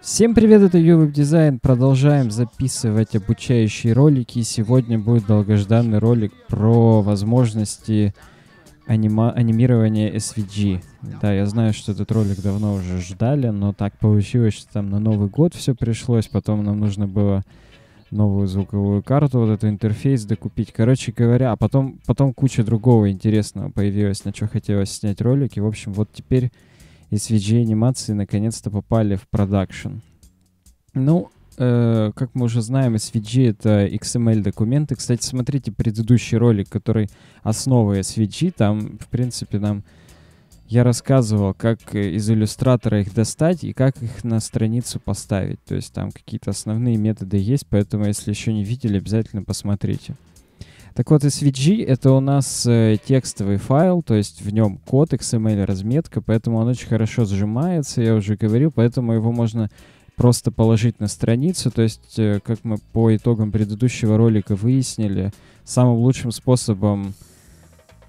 Всем привет, это Ювеб Дизайн. Продолжаем записывать обучающие ролики. сегодня будет долгожданный ролик про возможности анима- анимирования SVG. Да, я знаю, что этот ролик давно уже ждали, но так получилось, что там на Новый год все пришлось, потом нам нужно было новую звуковую карту, вот эту интерфейс докупить. Короче говоря, а потом, потом куча другого интересного появилось, на что хотелось снять ролики. В общем, вот теперь и SVG-анимации наконец-то попали в продакшн. Ну, э, как мы уже знаем, SVG — это XML-документы. Эм Кстати, смотрите предыдущий ролик, который основа SVG. Там, в принципе, нам я рассказывал, как из иллюстратора их достать и как их на страницу поставить. То есть там какие-то основные методы есть, поэтому если еще не видели, обязательно посмотрите. Так вот, SVG — это у нас э, текстовый файл, то есть в нем код, XML, разметка, поэтому он очень хорошо сжимается, я уже говорил, поэтому его можно просто положить на страницу. То есть, э, как мы по итогам предыдущего ролика выяснили, самым лучшим способом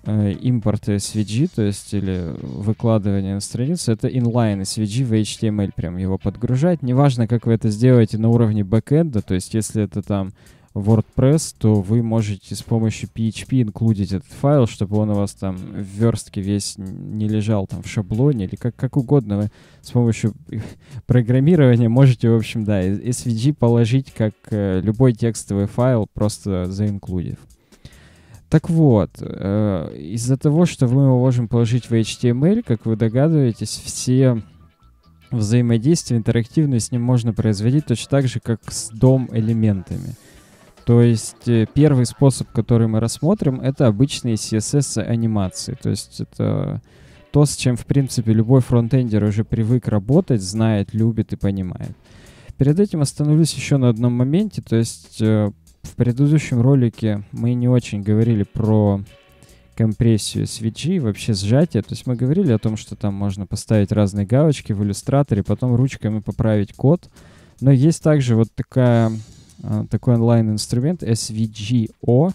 э, импорта SVG, то есть или выкладывания на страницу, это inline SVG в HTML, прям его подгружать. Неважно, как вы это сделаете на уровне бэкэнда, то есть если это там WordPress, то вы можете с помощью PHP инклюдить этот файл, чтобы он у вас там в верстке весь не лежал там в шаблоне или как, как угодно. Вы с помощью программирования можете, в общем, да, SVG положить как э, любой текстовый файл, просто заинклюдив. Так вот, э, из-за того, что мы его можем положить в HTML, как вы догадываетесь, все взаимодействия интерактивные с ним можно производить точно так же, как с DOM элементами то есть э, первый способ, который мы рассмотрим, это обычные CSS-анимации. То есть это то, с чем, в принципе, любой фронтендер уже привык работать, знает, любит и понимает. Перед этим остановлюсь еще на одном моменте. То есть э, в предыдущем ролике мы не очень говорили про компрессию SVG, вообще сжатие. То есть мы говорили о том, что там можно поставить разные галочки в иллюстраторе, потом ручками поправить код. Но есть также вот такая Э, такой онлайн-инструмент SVGO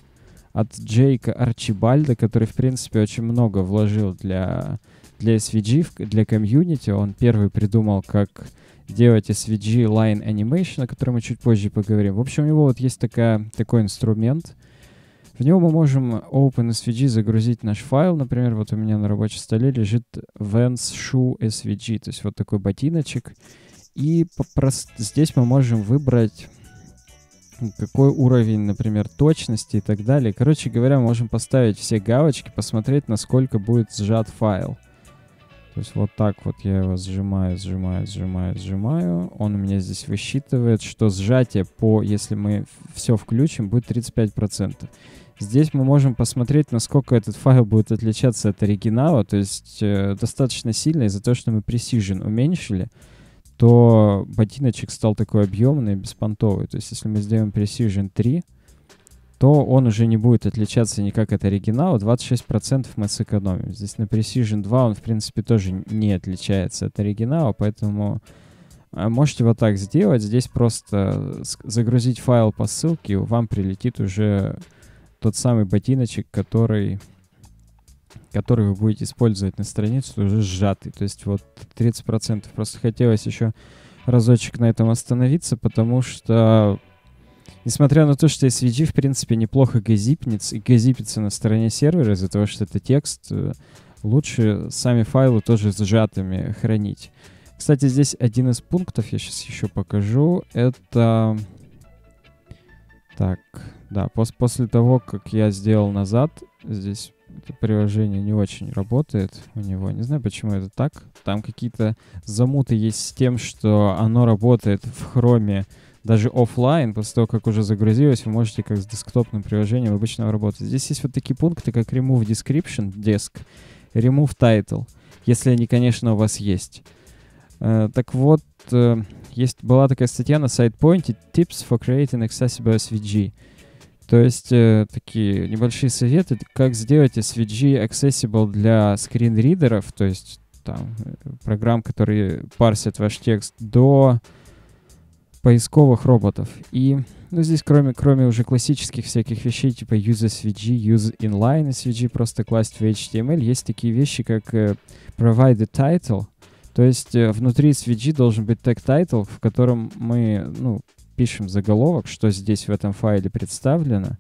от Джейка Арчибальда, который, в принципе, очень много вложил для, для SVG, для комьюнити. Он первый придумал, как делать SVG Line Animation, о котором мы чуть позже поговорим. В общем, у него вот есть такая, такой инструмент. В него мы можем OpenSVG загрузить наш файл. Например, вот у меня на рабочем столе лежит Vans Shoe SVG, то есть вот такой ботиночек. И здесь мы можем выбрать какой уровень, например, точности и так далее. Короче говоря, можем поставить все галочки, посмотреть, насколько будет сжат файл. То есть вот так вот я его сжимаю, сжимаю, сжимаю, сжимаю. Он у меня здесь высчитывает, что сжатие по, если мы все включим, будет 35%. Здесь мы можем посмотреть, насколько этот файл будет отличаться от оригинала, то есть э, достаточно сильно из-за того, что мы precision уменьшили то ботиночек стал такой объемный, беспонтовый. То есть если мы сделаем Precision 3, то он уже не будет отличаться никак от оригинала. 26% мы сэкономим. Здесь на Precision 2 он, в принципе, тоже не отличается от оригинала, поэтому э, можете вот так сделать. Здесь просто загрузить файл по ссылке, и вам прилетит уже тот самый ботиночек, который который вы будете использовать на странице, уже сжатый. То есть вот 30%. Просто хотелось еще разочек на этом остановиться, потому что Несмотря на то, что SVG, в принципе, неплохо газипнется, газипится на стороне сервера из-за того, что это текст, э, лучше сами файлы тоже сжатыми хранить. Кстати, здесь один из пунктов, я сейчас еще покажу, это... Так, да, пос после того, как я сделал назад, здесь приложение не очень работает у него. Не знаю, почему это так. Там какие-то замуты есть с тем, что оно работает в хроме даже офлайн, после того, как уже загрузилось, вы можете как с десктопным приложением обычно работать. Здесь есть вот такие пункты, как remove description, desk, remove title, если они, конечно, у вас есть. Э, так вот, э, есть была такая статья на SitePoint Tips for Creating Accessible SVG. То есть э, такие небольшие советы, как сделать SVG accessible для скринридеров, то есть там э, программ, которые парсят ваш текст до поисковых роботов. И ну, здесь кроме, кроме уже классических всяких вещей, типа use SVG, use inline SVG, просто класть в HTML, есть такие вещи, как э, provide a title, то есть э, внутри SVG должен быть tag title, в котором мы ну, пишем заголовок, что здесь в этом файле представлено,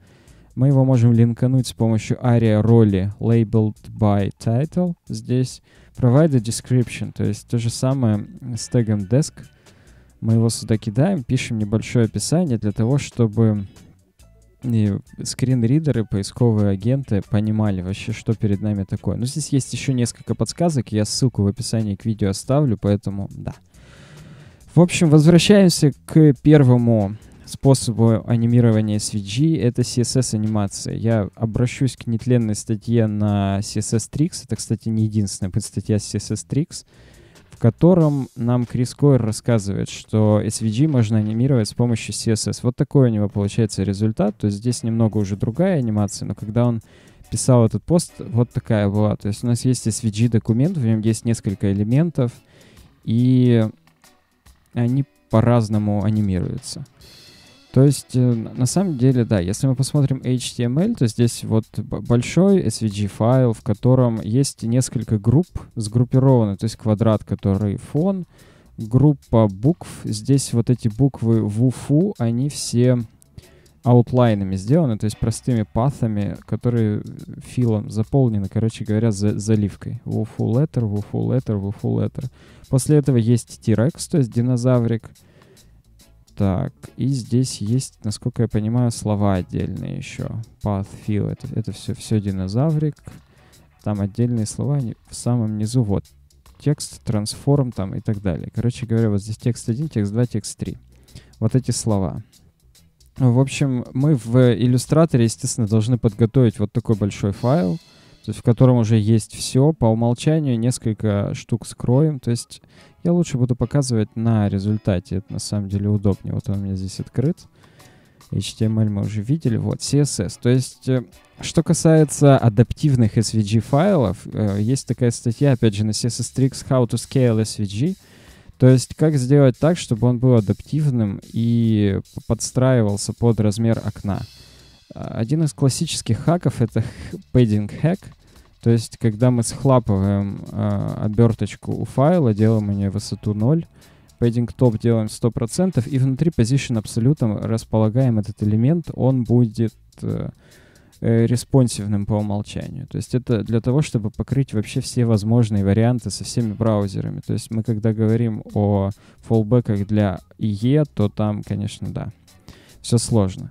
мы его можем линкануть с помощью ARIA роли labeled by title. Здесь provided description, то есть то же самое с тегом desk. Мы его сюда кидаем, пишем небольшое описание для того, чтобы и скринридеры, поисковые агенты понимали вообще, что перед нами такое. Но здесь есть еще несколько подсказок, я ссылку в описании к видео оставлю, поэтому да. В общем, возвращаемся к первому способу анимирования SVG — это CSS-анимация. Я обращусь к нетленной статье на CSS Tricks. Это, кстати, не единственная статья CSS Tricks, в котором нам Крис Койер рассказывает, что SVG можно анимировать с помощью CSS. Вот такой у него получается результат. То есть здесь немного уже другая анимация, но когда он писал этот пост, вот такая была. То есть у нас есть SVG-документ, в нем есть несколько элементов, и они по-разному анимируются. То есть, э, на самом деле, да, если мы посмотрим HTML, то здесь вот большой SVG файл, в котором есть несколько групп сгруппированы, то есть квадрат, который фон, группа букв. Здесь вот эти буквы в они все аутлайнами сделаны, то есть простыми паthами, которые филом заполнены, короче говоря, за заливкой. Wofu letter, wofu letter, wofu letter. После этого есть T-Rex, то есть динозаврик. Так, и здесь есть, насколько я понимаю, слова отдельные еще. Path, fill, это, это все, все динозаврик. Там отдельные слова в самом низу. Вот, текст, трансформ там и так далее. Короче говоря, вот здесь текст 1, текст 2, текст 3. Вот эти слова. Ну, в общем, мы в иллюстраторе, естественно, должны подготовить вот такой большой файл, то есть в котором уже есть все. По умолчанию несколько штук скроем. То есть я лучше буду показывать на результате. Это на самом деле удобнее. Вот он у меня здесь открыт. HTML эм мы уже видели. Вот, CSS. То есть, э, что касается адаптивных SVG файлов, э, есть такая статья, опять же, на CSS Tricks How to Scale SVG — то есть как сделать так, чтобы он был адаптивным и подстраивался под размер окна. А, один из классических хаков — это padding hack, то есть когда мы схлапываем э, оберточку у файла, делаем у нее высоту 0, padding top делаем 100%, и внутри position абсолютом располагаем этот элемент, он будет... Э, Э, респонсивным по умолчанию. То есть это для того, чтобы покрыть вообще все возможные варианты со всеми браузерами. То есть мы когда говорим о фоллбеках для IE, то там, конечно, да, все сложно.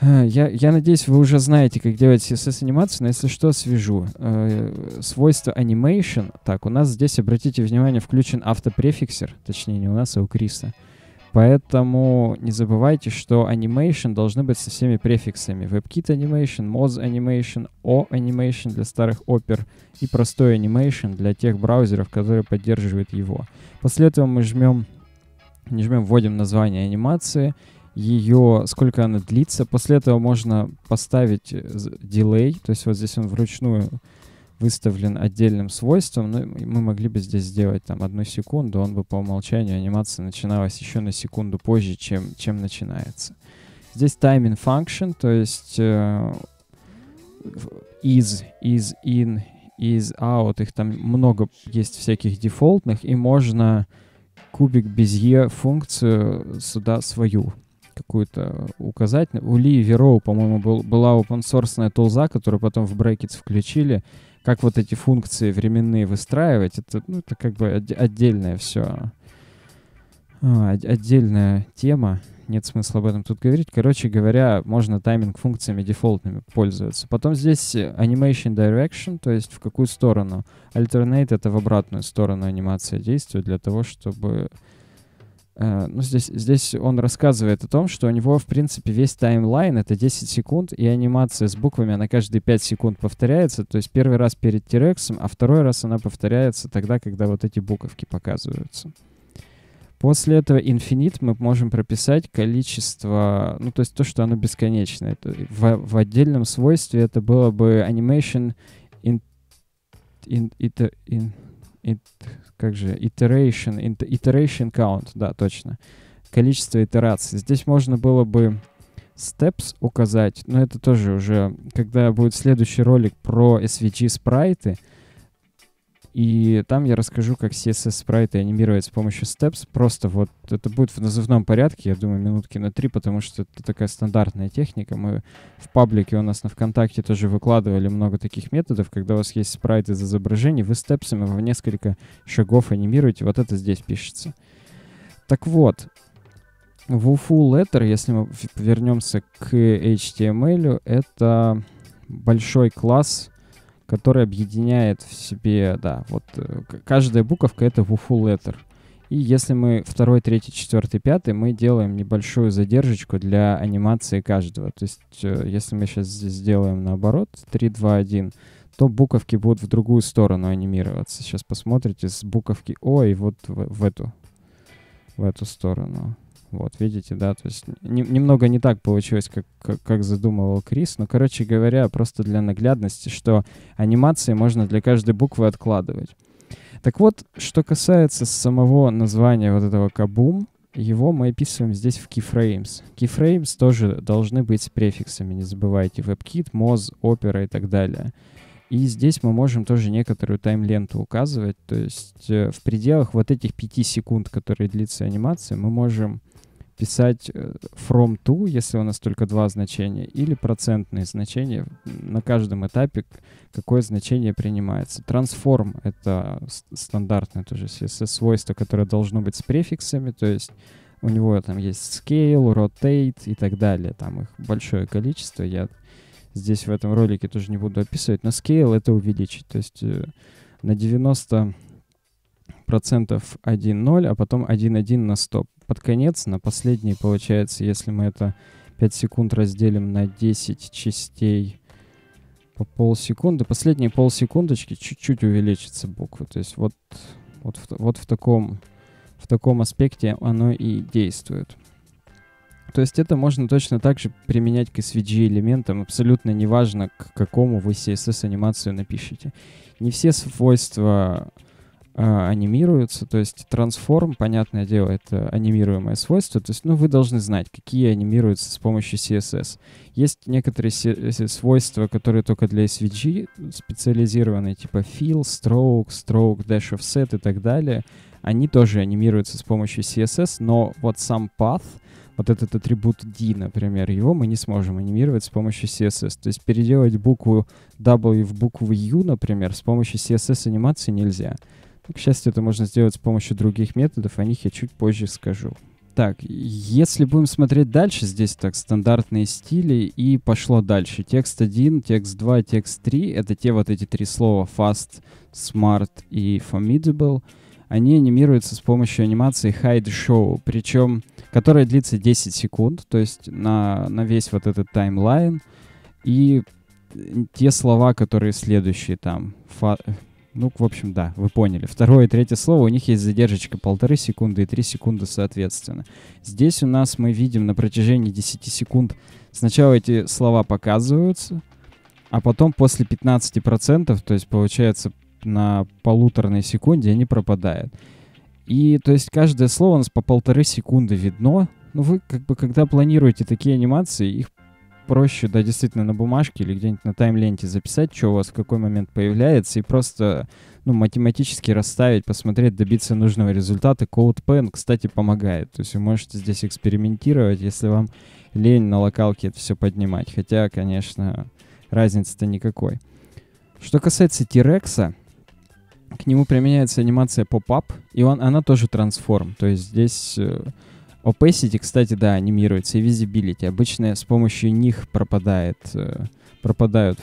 Э, я, я надеюсь, вы уже знаете, как делать CSS-анимацию, но если что, свяжу. Э, свойство animation. Так, у нас здесь, обратите внимание, включен автопрефиксер. Точнее, не у нас, а у Криса. Поэтому не забывайте, что animation должны быть со всеми префиксами. WebKit Animation, Moz Animation, O Animation для старых опер и простой Animation для тех браузеров, которые поддерживают его. После этого мы жмем, не жмем, вводим название анимации, ее, сколько она длится. После этого можно поставить дилей, э, то есть вот здесь он вручную выставлен отдельным свойством, но ну, мы могли бы здесь сделать там одну секунду, он бы по умолчанию анимация начиналась еще на секунду позже, чем, чем начинается. Здесь timing function, то есть э, is, is in, is out, их там много есть всяких дефолтных, и можно кубик без безе функцию сюда свою какую-то указать. У Ли Вероу, по-моему, был, была open source тулза, которую потом в Brackets включили, как вот эти функции временные выстраивать, это, ну, это как бы от, отдельное все. А, отдельная тема. Нет смысла об этом тут говорить. Короче говоря, можно тайминг функциями дефолтными пользоваться. Потом здесь э, animation direction, то есть в какую сторону. Alternate — это в обратную сторону анимация действия для того, чтобы Э, ну, здесь, здесь он рассказывает о том, что у него, в принципе, весь таймлайн — это 10 секунд, и анимация с буквами, она каждые 5 секунд повторяется, то есть первый раз перед Терексом, а второй раз она повторяется тогда, когда вот эти буковки показываются. После этого инфинит мы можем прописать количество, ну, то есть то, что оно бесконечное. в, в отдельном свойстве это было бы animation in, in, it, in, it, как же, iteration, iteration count, да, точно, количество итераций. Здесь можно было бы steps указать, но это тоже уже, когда будет следующий ролик про SVG спрайты, и там я расскажу, как CSS спрайты анимировать с помощью Steps. Просто вот это будет в назывном порядке, я думаю, минутки на три, потому что это такая стандартная техника. Мы в паблике у нас на ВКонтакте тоже выкладывали много таких методов. Когда у вас есть спрайт из изображений, вы степсами в несколько шагов анимируете. Вот это здесь пишется. Так вот, в Full Letter, если мы вернемся к HTML, это большой класс — который объединяет в себе, да, вот э, каждая буковка — это WooFoo Letter. И если мы второй, третий, четвертый, пятый, мы делаем небольшую задержечку для анимации каждого. То есть, э, если мы сейчас здесь сделаем наоборот, 3, 2, 1, то буковки будут в другую сторону анимироваться. Сейчас посмотрите с буковки О и вот в, в эту, в эту сторону. Вот, видите, да, то есть не, немного не так получилось, как, как, как задумывал Крис, но, короче говоря, просто для наглядности, что анимации можно для каждой буквы откладывать. Так вот, что касается самого названия вот этого Кабум, его мы описываем здесь в keyframes. Keyframes тоже должны быть с префиксами, не забывайте. WebKit, Moz, Opera и так далее. И здесь мы можем тоже некоторую тайм-ленту указывать. То есть э, в пределах вот этих 5 секунд, которые длится анимация, мы можем писать э, from to, если у нас только два значения, или процентные значения на каждом этапе, какое значение принимается. Transform — это стандартное тоже CSS-свойство, которое должно быть с префиксами, то есть у него там есть scale, rotate и так далее. Там их большое количество. Я здесь в этом ролике тоже не буду описывать, но scale — это увеличить. То есть э, на 90 процентов 1.0, а потом 1.1 на стоп под конец, на последний, получается, если мы это 5 секунд разделим на 10 частей по полсекунды, последние полсекундочки чуть-чуть увеличится буквы. То есть вот, вот, в, вот в, таком, в таком аспекте оно и действует. То есть это можно точно так же применять к SVG элементам, абсолютно неважно, к какому вы CSS-анимацию напишите. Не все свойства а, анимируются. То есть трансформ, понятное дело, это анимируемое свойство. То есть, ну, вы должны знать, какие анимируются с помощью CSS. Есть некоторые э, свойства, которые только для SVG специализированные, типа fill, stroke, stroke, dash offset и так далее. Они тоже анимируются с помощью CSS, но вот сам path — вот этот атрибут D, например, его мы не сможем анимировать с помощью CSS. То есть переделать букву W в букву U, например, с помощью CSS-анимации нельзя. К счастью, это можно сделать с помощью других методов, о них я чуть позже скажу. Так, если будем смотреть дальше, здесь так стандартные стили и пошло дальше. Текст 1, текст 2, текст 3 — это те вот эти три слова fast, smart и formidable. Они анимируются с помощью анимации hide show, причем которая длится 10 секунд, то есть на, на весь вот этот таймлайн. И те слова, которые следующие там, ну, в общем, да, вы поняли. Второе и третье слово, у них есть задержечка полторы секунды и три секунды соответственно. Здесь у нас мы видим на протяжении 10 секунд сначала эти слова показываются, а потом после 15%, то есть получается на полуторной секунде они пропадают. И то есть каждое слово у нас по полторы секунды видно. Ну вы как бы когда планируете такие анимации, их проще, да, действительно, на бумажке или где-нибудь на тайм-ленте записать, что у вас в какой момент появляется, и просто, ну, математически расставить, посмотреть, добиться нужного результата. CodePen, кстати, помогает. То есть вы можете здесь экспериментировать, если вам лень на локалке это все поднимать. Хотя, конечно, разницы-то никакой. Что касается Тирекса, к нему применяется анимация Pop-Up, и он, она тоже трансформ. То есть здесь э, Opacity, кстати, да, анимируется, и Visibility. Обычно с помощью них пропадает, э, пропадают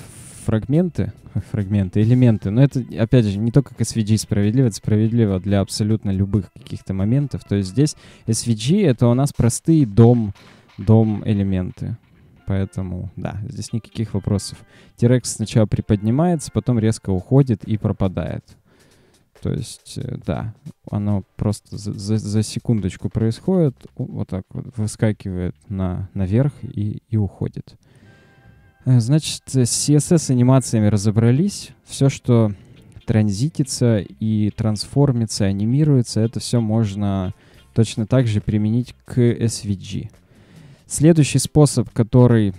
фрагменты, фрагменты, элементы. Но это, опять же, не только к SVG справедливо, это справедливо для абсолютно любых каких-то моментов. То есть здесь SVG — это у нас простые дом, дом элементы. Поэтому, да, здесь никаких вопросов. t сначала приподнимается, потом резко уходит и пропадает. То есть, э, да, оно просто за, за, за секундочку происходит, вот так вот выскакивает на, наверх и, и уходит. Э, значит, э, с CSS-анимациями разобрались. Все, что транзитится и трансформится, анимируется, это все можно точно так же применить к SVG. Следующий способ, который...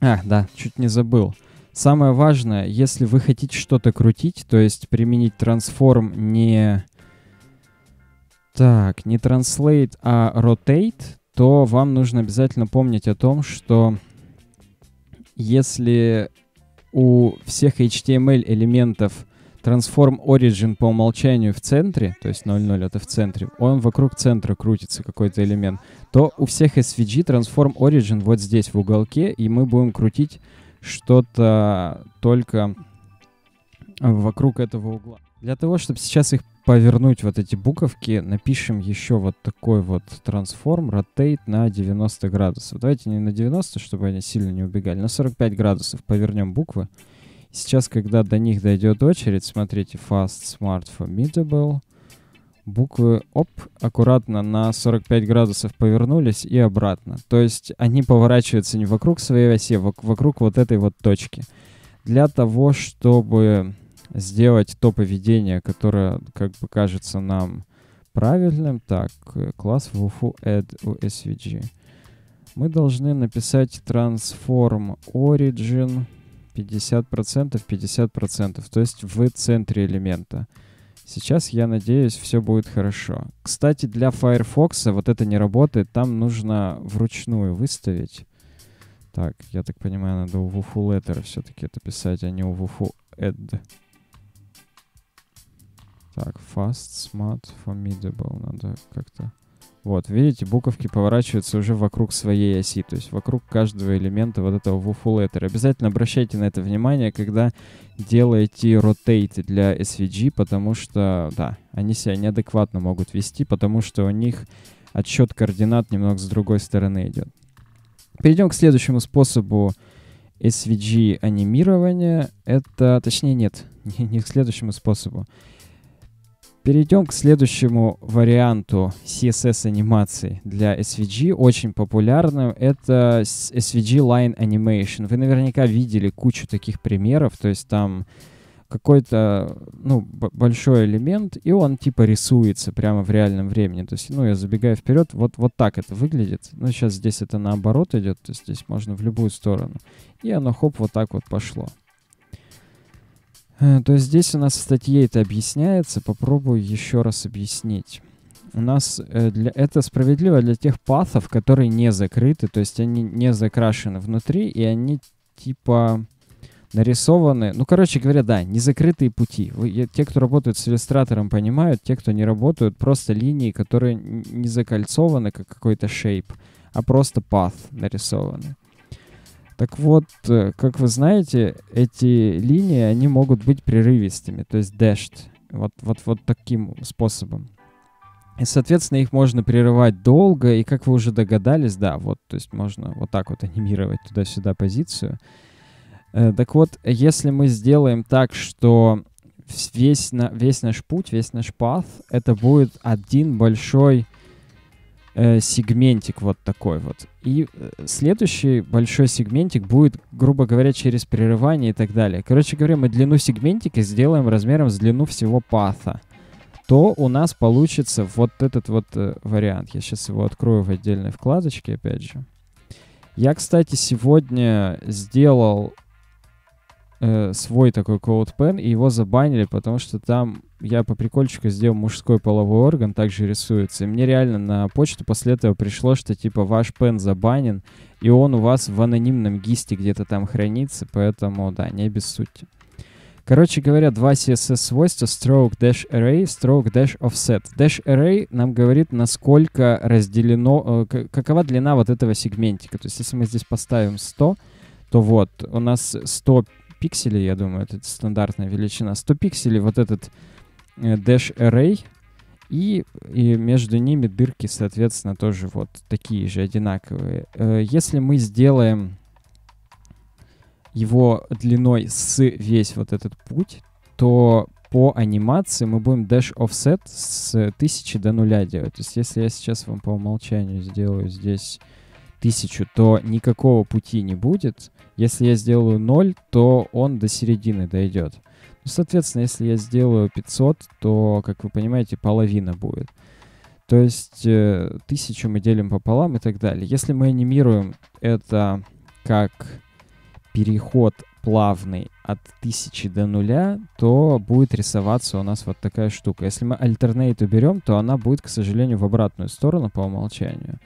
А, да, чуть не забыл. Uh, Самое важное, если вы хотите что-то крутить, то есть применить трансформ не... Так, не translate, а rotate, то вам нужно обязательно помнить о том, что если у всех HTML элементов Transform Origin по умолчанию в центре, то есть 0.0 это в центре, он вокруг центра крутится какой-то элемент, то у всех SVG Transform Origin вот здесь в уголке, и мы будем крутить что-то только вокруг этого угла. Для того, чтобы сейчас их повернуть, вот эти буковки, напишем еще вот такой вот трансформ, rotate на 90 градусов. Давайте не на 90, чтобы они сильно не убегали, на 45 градусов повернем буквы. Сейчас, когда до них дойдет очередь, смотрите, fast, smart, formidable — буквы оп аккуратно на 45 градусов повернулись и обратно. То есть они поворачиваются не вокруг своей оси, а вокруг вот этой вот точки. Для того, чтобы сделать то поведение, которое как бы кажется нам правильным, так, э, класс wufu add usvg, мы должны написать transform origin 50%, 50%, то есть в центре элемента. Сейчас, я надеюсь, все будет хорошо. Кстати, для Firefox вот это не работает. Там нужно вручную выставить. Так, я так понимаю, надо увуфу letter все-таки это писать, а не увуфу add. Так, fast, smart, formidable надо как-то вот, видите, буковки поворачиваются уже вокруг своей оси, то есть вокруг каждого элемента вот этого WooFoo Letter. Обязательно обращайте на это внимание, когда делаете rotate для SVG, потому что, да, они себя неадекватно могут вести, потому что у них отсчет координат немного с другой стороны идет. Перейдем к следующему способу SVG анимирования. Это, точнее, нет, не к следующему способу. Перейдем к следующему варианту CSS-анимации для SVG, очень популярным. Это SVG Line Animation. Вы наверняка видели кучу таких примеров, то есть там какой-то ну, большой элемент, и он типа рисуется прямо в реальном времени. То есть, ну, я забегаю вперед, вот, вот так это выглядит. Ну, сейчас здесь это наоборот идет, то есть здесь можно в любую сторону. И оно хоп, вот так вот пошло. Э, то есть здесь у нас в статье это объясняется. Попробую еще раз объяснить. У нас э, для, это справедливо для тех патов, которые не закрыты, то есть они не закрашены внутри, и они типа нарисованы. Ну, короче говоря, да, не закрытые пути. Вы, те, кто работают с иллюстратором, понимают, те, кто не работают, просто линии, которые не закольцованы, как какой-то шейп, а просто path нарисованы. Так вот, э, как вы знаете, эти линии, они могут быть прерывистыми, то есть dashed, вот, вот, вот таким способом. И, соответственно, их можно прерывать долго, и, как вы уже догадались, да, вот, то есть можно вот так вот анимировать туда-сюда позицию. Э, так вот, если мы сделаем так, что весь, на, весь наш путь, весь наш path, это будет один большой Э, сегментик вот такой вот. И э, следующий большой сегментик будет, грубо говоря, через прерывание и так далее. Короче говоря, мы длину сегментика сделаем размером с длину всего патха. То у нас получится вот этот вот э, вариант. Я сейчас его открою в отдельной вкладочке, опять же. Я, кстати, сегодня сделал Э, свой такой CloudPen, и его забанили, потому что там я по прикольчику сделал мужской половой орган, также рисуется. И мне реально на почту после этого пришло, что типа ваш пен забанен, и он у вас в анонимном гисте где-то там хранится, поэтому да, не обессудьте. Короче говоря, два CSS-свойства stroke dash array, stroke dash offset. Dash array нам говорит, насколько разделено, э, какова длина вот этого сегментика. То есть, если мы здесь поставим 100, то вот у нас 100 пикселей, я думаю, это стандартная величина. 100 пикселей вот этот э, dash array, и, и между ними дырки, соответственно, тоже вот такие же, одинаковые. Э, если мы сделаем его длиной с весь вот этот путь, то по анимации мы будем dash offset с 1000 до нуля делать. То есть если я сейчас вам по умолчанию сделаю здесь тысячу, то никакого пути не будет. Если я сделаю 0, то он до середины дойдет. Ну, соответственно, если я сделаю 500, то, как вы понимаете, половина будет. То есть э, тысячу мы делим пополам и так далее. Если мы анимируем это как переход плавный от тысячи до нуля, то будет рисоваться у нас вот такая штука. Если мы альтернейт уберем, то она будет, к сожалению, в обратную сторону по умолчанию.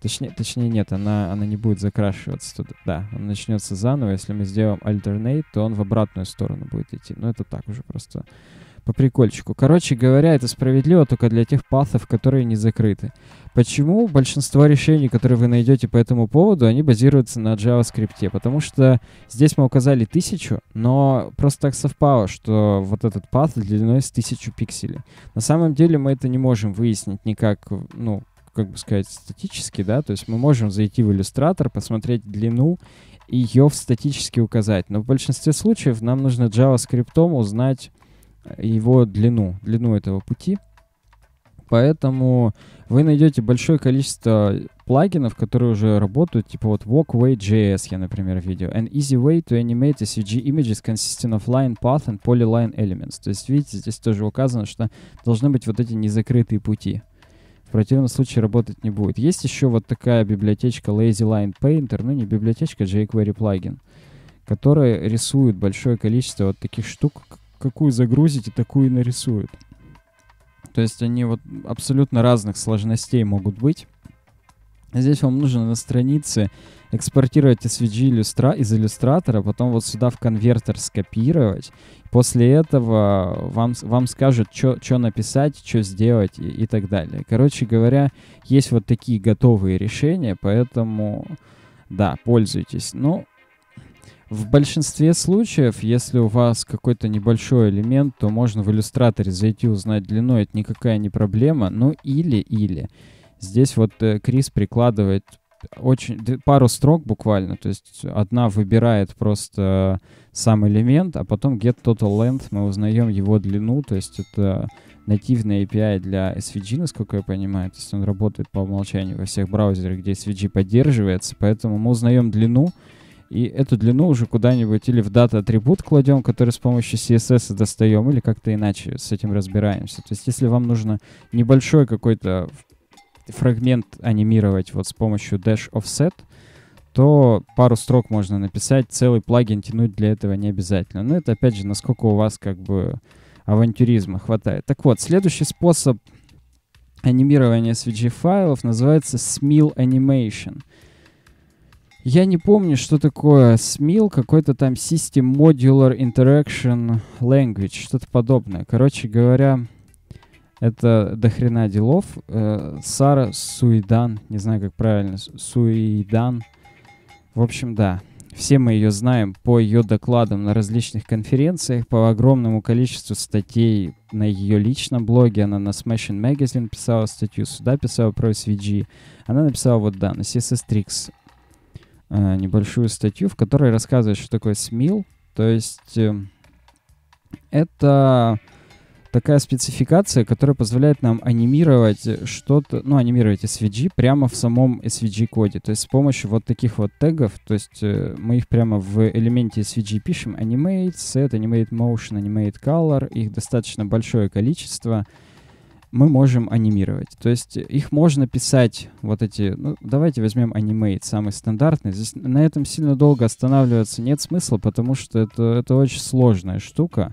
Точнее, точнее нет, она, она не будет закрашиваться туда. Да, он начнется заново. Если мы сделаем alternate, то он в обратную сторону будет идти. Но ну, это так уже просто по прикольчику. Короче говоря, это справедливо только для тех пафов, которые не закрыты. Почему большинство решений, которые вы найдете по этому поводу, они базируются на JavaScript? Потому что здесь мы указали тысячу, но просто так совпало, что вот этот паф длиной с тысячу пикселей. На самом деле мы это не можем выяснить никак, ну, как бы сказать, статически, да, то есть мы можем зайти в иллюстратор, посмотреть длину и ее в статически указать. Но в большинстве случаев нам нужно JavaScript узнать э, его длину, длину этого пути. Поэтому вы найдете большое количество плагинов, которые уже работают, типа вот Walkway.js я, например, видел. An easy way to animate SVG e images consisting of line path and polyline elements. То есть, видите, здесь тоже указано, что должны быть вот эти незакрытые пути. Uh, в противном случае работать не будет. Есть еще вот такая библиотечка Lazy Line Painter, ну не библиотечка, а jQuery плагин, которая рисует большое количество вот таких штук, какую загрузите, такую нарисует. То есть они вот абсолютно разных сложностей могут быть. Здесь вам нужно на странице экспортировать SVG иллюстра из иллюстратора, потом вот сюда в конвертер скопировать. После этого вам, вам скажут, что написать, что сделать и, и так далее. Короче говоря, есть вот такие готовые решения, поэтому да, пользуйтесь. Ну, в большинстве случаев, если у вас какой-то небольшой элемент, то можно в иллюстраторе зайти, узнать длину, это никакая не проблема. Ну или-или. Здесь вот э, Крис прикладывает очень пару строк буквально, то есть одна выбирает просто сам элемент, а потом get total length мы узнаем его длину, то есть это нативный API для SVG, насколько я понимаю, то есть он работает по умолчанию во всех браузерах, где SVG поддерживается, поэтому мы узнаем длину, и эту длину уже куда-нибудь или в дата атрибут кладем, который с помощью CSS достаем, или как-то иначе с этим разбираемся. То есть если вам нужно небольшой какой-то фрагмент анимировать вот с помощью Dash Offset, то пару строк можно написать, целый плагин тянуть для этого не обязательно. Но это, опять же, насколько у вас как бы авантюризма хватает. Так вот, следующий способ анимирования SVG-файлов называется Smil Animation. Я не помню, что такое SMIL, какой-то там System Modular Interaction Language, что-то подобное. Короче говоря, это дохрена делов. Э, Сара Суидан, не знаю, как правильно, Суидан. В общем, да. Все мы ее знаем по ее докладам на различных конференциях, по огромному количеству статей на ее личном блоге. Она на Smashing Magazine писала статью, сюда писала про SVG. Она написала вот, да, на CSS Tricks э, небольшую статью, в которой рассказывает, что такое SMIL. То есть эм, это такая спецификация, которая позволяет нам анимировать что-то, ну, анимировать SVG прямо в самом SVG-коде. То есть с помощью вот таких вот тегов, то есть э, мы их прямо в элементе SVG пишем animate, set, animate motion, animate color, их достаточно большое количество, мы можем анимировать. То есть их можно писать, вот эти, ну, давайте возьмем animate самый стандартный. Здесь на этом сильно долго останавливаться нет смысла, потому что это, это очень сложная штука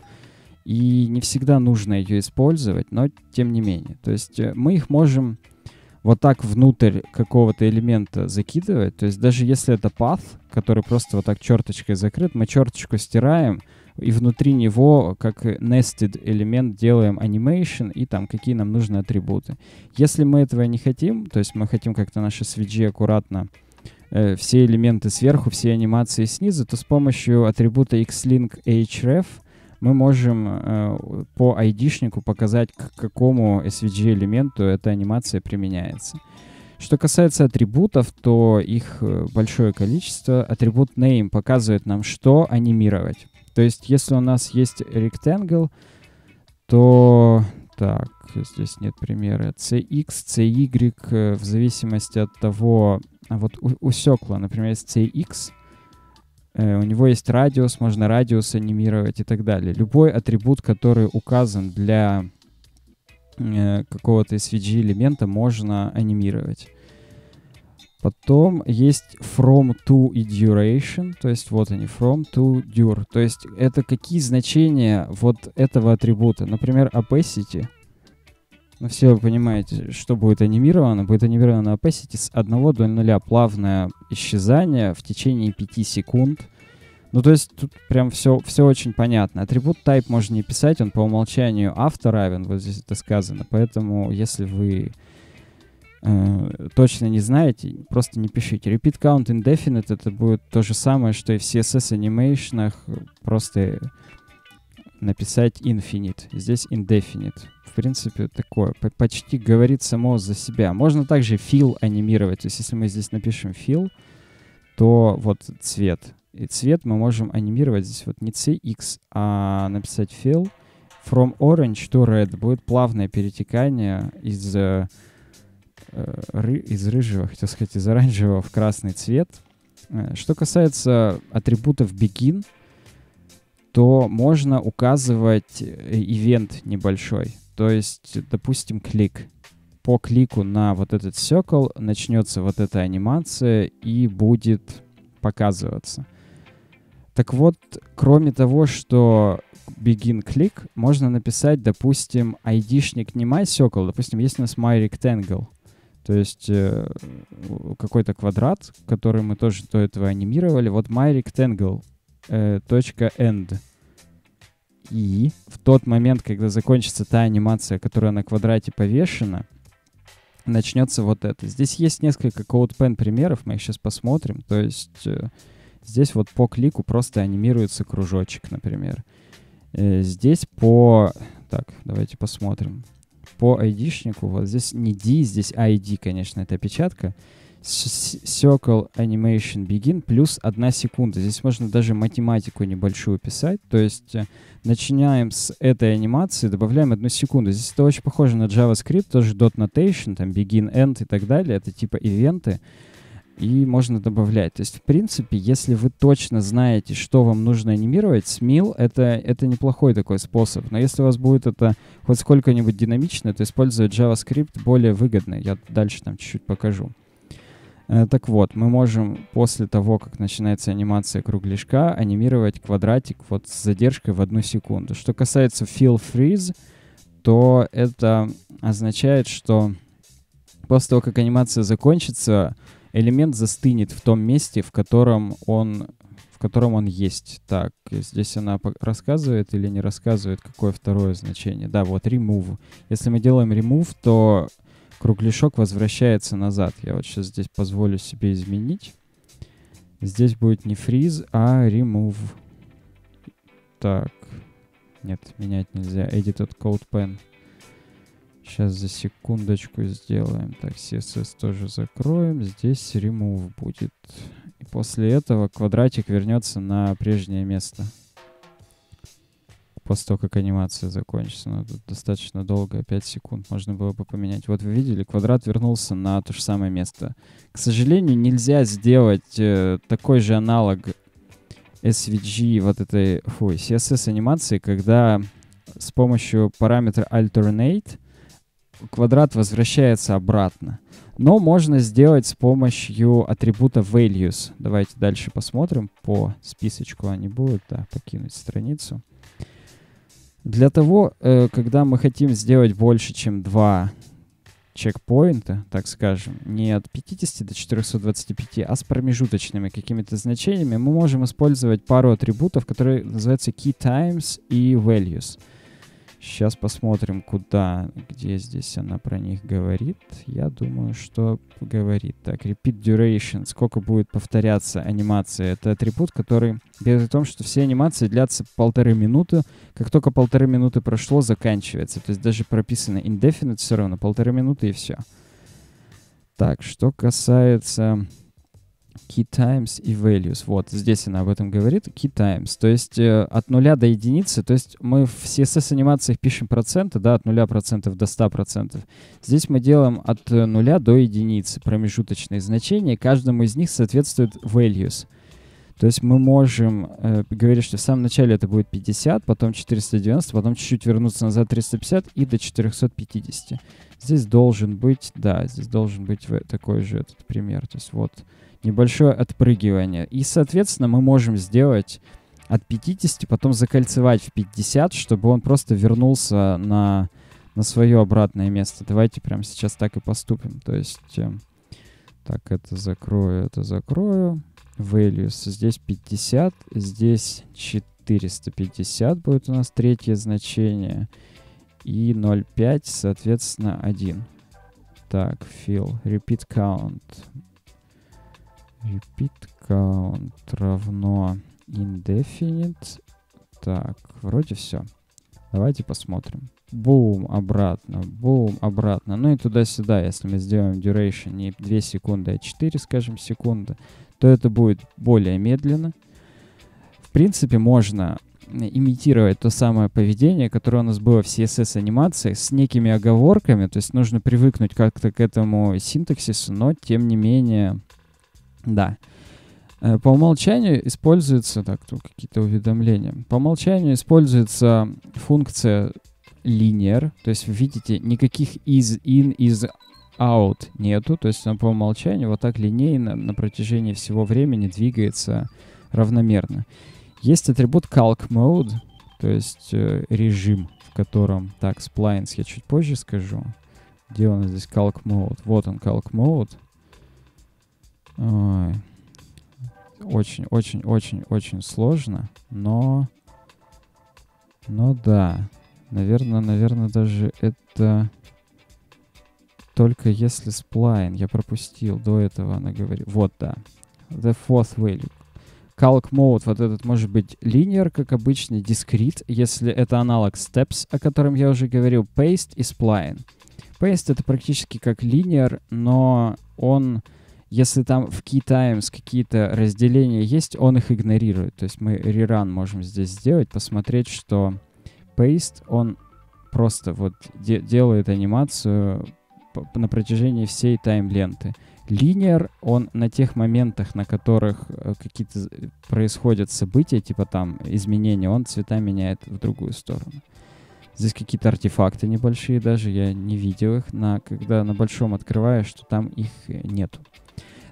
и не всегда нужно ее использовать, но тем не менее. То есть э, мы их можем вот так внутрь какого-то элемента закидывать. То есть даже если это path, который просто вот так черточкой закрыт, мы черточку стираем, и внутри него как nested элемент делаем animation и там какие нам нужны атрибуты. Если мы этого не хотим, то есть мы хотим как-то наши свиджи аккуратно э, все элементы сверху, все анимации снизу, то с помощью атрибута xlink href — мы можем э, по айдишнику показать, к какому SVG-элементу эта анимация применяется. Что касается атрибутов, то их э, большое количество. Атрибут name показывает нам, что анимировать. То есть, если у нас есть rectangle, то... Так, здесь нет примера. CX, CY, э, в зависимости от того... А вот усекла, например, есть CX — Э, у него есть радиус, можно радиус анимировать и так далее. Любой атрибут, который указан для э, какого-то SVG элемента, можно анимировать. Потом есть from to и duration, то есть вот они, from to dure. То есть это какие значения вот этого атрибута. Например, opacity ну, все вы понимаете, что будет анимировано. Будет анимировано opacity с 1 до 0. Плавное исчезание в течение 5 секунд. Ну, то есть тут прям все, все очень понятно. Атрибут type можно не писать, он по умолчанию автор равен, вот здесь это сказано. Поэтому, если вы э, точно не знаете, просто не пишите. Repeat count indefinite — это будет то же самое, что и в CSS анимейшнах, просто написать infinite. Здесь indefinite. В принципе, такое почти говорит само за себя. Можно также fill анимировать. То есть если мы здесь напишем fill, то вот цвет. И цвет мы можем анимировать здесь вот не CX, а написать fill. From orange to red будет плавное перетекание из, э, э ры, из рыжего, хотел сказать, из оранжевого в красный цвет. Э, что касается атрибутов begin — то можно указывать э, ивент небольшой. То есть, допустим, клик. По клику на вот этот circle начнется вот эта анимация и будет показываться. Так вот, кроме того, что begin click, можно написать, допустим, айдишник не my circle, допустим, есть у нас my rectangle, то есть э, какой-то квадрат, который мы тоже до этого анимировали, вот my rectangle Э, точка end. И в тот момент, когда закончится та анимация, которая на квадрате повешена, начнется вот это. Здесь есть несколько CodePen примеров, мы их сейчас посмотрим. То есть э, здесь вот по клику просто анимируется кружочек, например. Э, здесь по... Так, давайте посмотрим. По ID-шнику, вот здесь не D, здесь ID, конечно, это опечатка. Circle Animation Begin плюс одна секунда. Здесь можно даже математику небольшую писать. То есть э, начинаем с этой анимации, добавляем одну секунду. Здесь это очень похоже на JavaScript, тоже dot notation, там begin, end и так далее. Это типа ивенты. И можно добавлять. То есть, в принципе, если вы точно знаете, что вам нужно анимировать, смил это, это неплохой такой способ. Но если у вас будет это хоть сколько-нибудь динамично, то использовать JavaScript более выгодно. Я дальше там чуть-чуть покажу. Э, так вот, мы можем после того, как начинается анимация кругляшка, анимировать квадратик вот с задержкой в одну секунду. Что касается fill freeze, то это означает, что после того, как анимация закончится, элемент застынет в том месте, в котором он в котором он есть. Так, здесь она рассказывает или не рассказывает, какое второе значение. Да, вот remove. Если мы делаем remove, то кругляшок возвращается назад. Я вот сейчас здесь позволю себе изменить. Здесь будет не freeze, а remove. Так. Нет, менять нельзя. Edited code pen. Сейчас за секундочку сделаем. Так, CSS тоже закроем. Здесь remove будет. И после этого квадратик вернется на прежнее место после того, как анимация закончится. Но тут достаточно долго, 5 секунд, можно было бы поменять. Вот вы видели, квадрат вернулся на то же самое место. К сожалению, нельзя сделать э, такой же аналог SVG, вот этой, фой, CSS-анимации, когда с помощью параметра alternate квадрат возвращается обратно. Но можно сделать с помощью атрибута values. Давайте дальше посмотрим по списочку. Они будут, да, покинуть страницу. Для того, э, когда мы хотим сделать больше, чем два чекпоинта, так скажем, не от 50 до 425, а с промежуточными какими-то значениями, мы можем использовать пару атрибутов, которые называются key times и values. Э, Сейчас посмотрим, куда, где здесь она про них говорит. Я думаю, что говорит. Так, repeat duration, сколько будет повторяться анимация. Это атрибут, который говорит о том, что все анимации длятся полторы минуты. Как только полторы минуты прошло, заканчивается. То есть даже прописано indefinite все равно, полторы минуты и все. Так, что касается key times и values. Вот здесь она об этом говорит, key times. То есть э, от нуля до единицы, то есть мы в CSS-анимациях пишем проценты, да, от нуля процентов до ста процентов. Здесь мы делаем от э, нуля до единицы промежуточные значения, каждому из них соответствует values. То есть мы можем э, говорить, что в самом начале это будет 50, потом 490, потом чуть-чуть вернуться назад 350 и до 450. Здесь должен быть, да, здесь должен быть такой же этот пример. То есть вот небольшое отпрыгивание. И, соответственно, мы можем сделать от 50, потом закольцевать в 50, чтобы он просто вернулся на, на свое обратное место. Давайте прямо сейчас так и поступим. То есть, э, так, это закрою, это закрою. Values здесь 50, здесь 450 будет у нас третье значение. И 0,5, соответственно, 1. Так, fill, repeat count repeat count равно indefinite. Так, вроде все. Давайте посмотрим. Бум, обратно, бум, обратно. Ну и туда-сюда, если мы сделаем duration не 2 секунды, а 4, скажем, секунды, то это будет более медленно. В принципе, можно имитировать то самое поведение, которое у нас было в CSS-анимации, с некими оговорками, то есть нужно привыкнуть как-то к этому синтаксису, но тем не менее да. Э, по умолчанию используется, так, тут какие-то уведомления. По умолчанию используется функция linear, то есть видите, никаких is in, is out нету, то есть по умолчанию вот так линейно на протяжении всего времени двигается равномерно. Есть атрибут calc mode, то есть э, режим, в котором, так, splines я чуть позже скажу, где он здесь calc mode, вот он calc mode, очень-очень-очень-очень сложно, но... но да, наверное, наверное, даже это только если сплайн. Я пропустил, до этого она говорит. Вот, да. The fourth value. Calc mode, вот этот может быть linear, как обычный, discrete, если это аналог steps, о котором я уже говорил, paste и spline. Paste это практически как linear, но он если там в key times какие-то разделения есть, он их игнорирует. То есть мы реран можем здесь сделать, посмотреть, что paste, он просто вот де делает анимацию на протяжении всей тайм-ленты. Линер, он на тех моментах, на которых э, какие-то происходят события, типа там изменения, он цвета меняет в другую сторону. Здесь какие-то артефакты небольшие даже, я не видел их, на, когда на большом открываешь, что там их э, нету.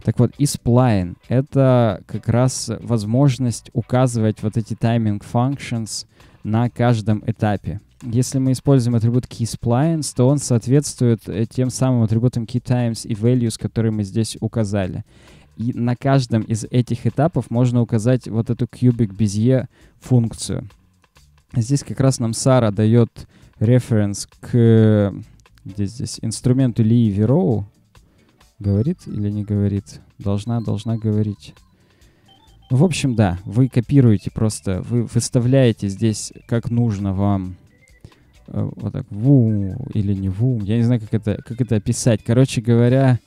Так вот, и сплайн — это как раз возможность указывать вот эти тайминг functions на каждом этапе. Если мы используем атрибут keySplines, то он соответствует э, тем самым атрибутам keyTimes и values, которые мы здесь указали. И на каждом из этих этапов можно указать вот эту cubic Bezier функцию. Здесь как раз нам Сара дает референс к э, где здесь инструменту Lee Verow, Говорит или не говорит? Должна, должна говорить. Ну, в общем, да, вы копируете просто, вы выставляете здесь как нужно вам э, вот так ву или не ву, я не знаю, как это, как это описать. Короче говоря,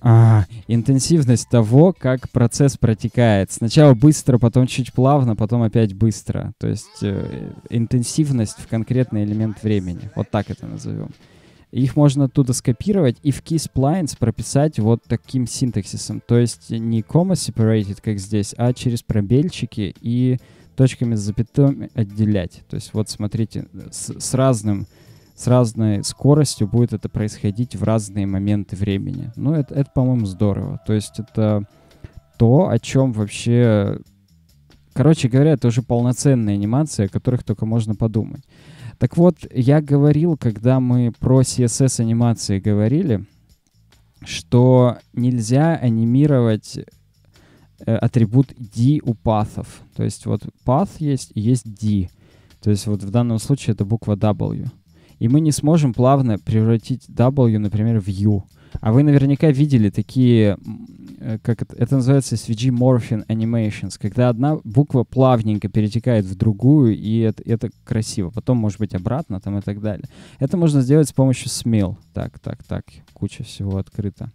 а, интенсивность того, как процесс протекает. Сначала быстро, потом чуть плавно, потом опять быстро. То есть э, интенсивность в конкретный элемент времени. Вот так это назовем. Их можно оттуда скопировать и в keysplines прописать вот таким синтаксисом. То есть не comma separated, как здесь, а через пробельчики и точками с запятыми отделять. То есть вот смотрите, с, с разным с разной скоростью будет это происходить в разные моменты времени. Ну, это, это по-моему, здорово. То есть это то, о чем вообще... Короче говоря, это уже полноценная анимация, о которых только можно подумать. Так вот, я говорил, когда мы про CSS-анимации говорили, что нельзя анимировать э, атрибут d у паthов. То есть вот path есть есть d. То есть вот в данном случае это буква w. И мы не сможем плавно превратить w, например, в u. А вы наверняка видели такие, э, как это, это называется, SVG Morphing Animations, когда одна буква плавненько перетекает в другую, и это, это красиво. Потом, может быть, обратно там и так далее. Это можно сделать с помощью смел. Так, так, так, куча всего открыта.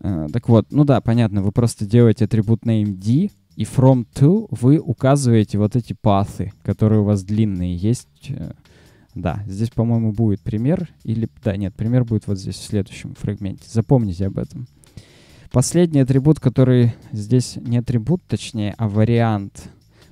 Э, так вот, ну да, понятно, вы просто делаете атрибут name D, и from to вы указываете вот эти пасы, которые у вас длинные есть э, да, здесь, по-моему, будет пример. Или, да, нет, пример будет вот здесь, в следующем фрагменте. Запомните об этом. Последний атрибут, который здесь не атрибут, точнее, а вариант.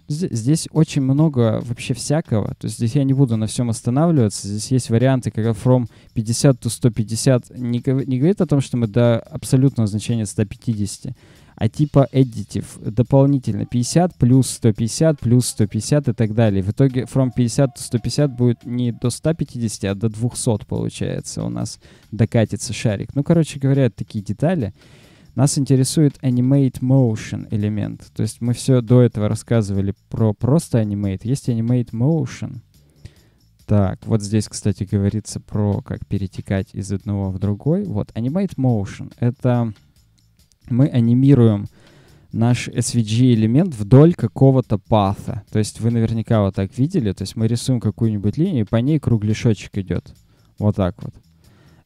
Здесь очень много вообще всякого. То есть здесь я не буду на всем останавливаться. Здесь есть варианты, когда from 50 to 150 не, не говорит о том, что мы до абсолютного значения 150 а типа additive, дополнительно 50 плюс 150 плюс 150 и так далее. В итоге from 50 to 150 будет не до 150, а до 200 получается у нас докатится шарик. Ну, короче говоря, такие детали. Нас интересует animate motion элемент. То есть мы все до этого рассказывали про просто animate. Есть animate motion. Так, вот здесь, кстати, говорится про как перетекать из одного в другой. Вот, animate motion — это мы анимируем наш SVG-элемент вдоль какого-то патха. То есть вы наверняка вот так видели. То есть мы рисуем какую-нибудь линию, и по ней кругляшочек идет. Вот так вот.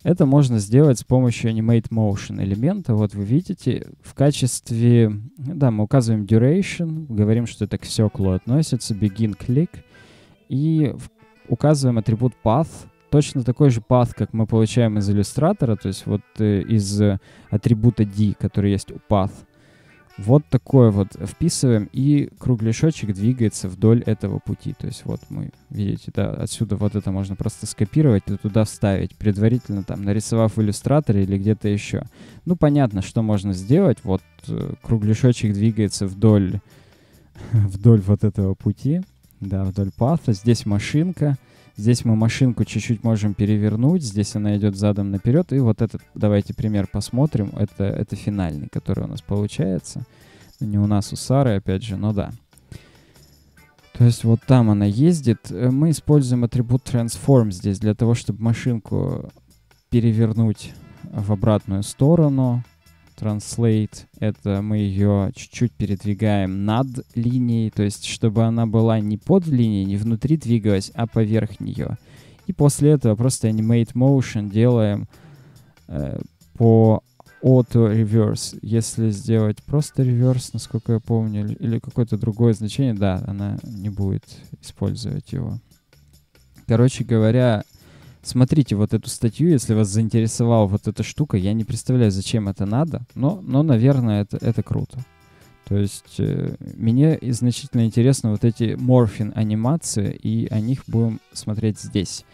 Это можно сделать с помощью Animate Motion элемента. Вот вы видите, в качестве... Да, мы указываем duration, говорим, что это к секлу относится, begin click, и указываем атрибут path, точно такой же пас, как мы получаем из иллюстратора, то есть вот э, из э, атрибута D, который есть у path. Вот такой вот вписываем, и кругляшочек двигается вдоль этого пути. То есть вот мы, видите, да, отсюда вот это можно просто скопировать и туда вставить, предварительно там нарисовав в иллюстраторе или где-то еще. Ну, понятно, что можно сделать. Вот э, кругляшочек двигается вдоль, вдоль вот этого пути, да, вдоль паса. Здесь машинка — Здесь мы машинку чуть-чуть можем перевернуть, здесь она идет задом наперед. И вот этот, давайте пример посмотрим. Это, это финальный, который у нас получается. Не у нас, у Сары, опять же, но да. То есть вот там она ездит. Э, мы используем атрибут transform здесь для того, чтобы машинку перевернуть в обратную сторону. Translate — это мы ее чуть-чуть передвигаем над линией, то есть чтобы она была не под линией, не внутри двигалась, а поверх нее. И после этого просто Animate Motion делаем э, по Auto Reverse. Если сделать просто Reverse, насколько я помню, или, или какое-то другое значение, да, она не будет использовать его. Короче говоря, Смотрите вот эту статью, если вас заинтересовала вот эта штука. Я не представляю, зачем это надо, но, но наверное, это, это круто. То есть э, мне значительно интересно вот эти морфин анимации, и о них будем смотреть здесь.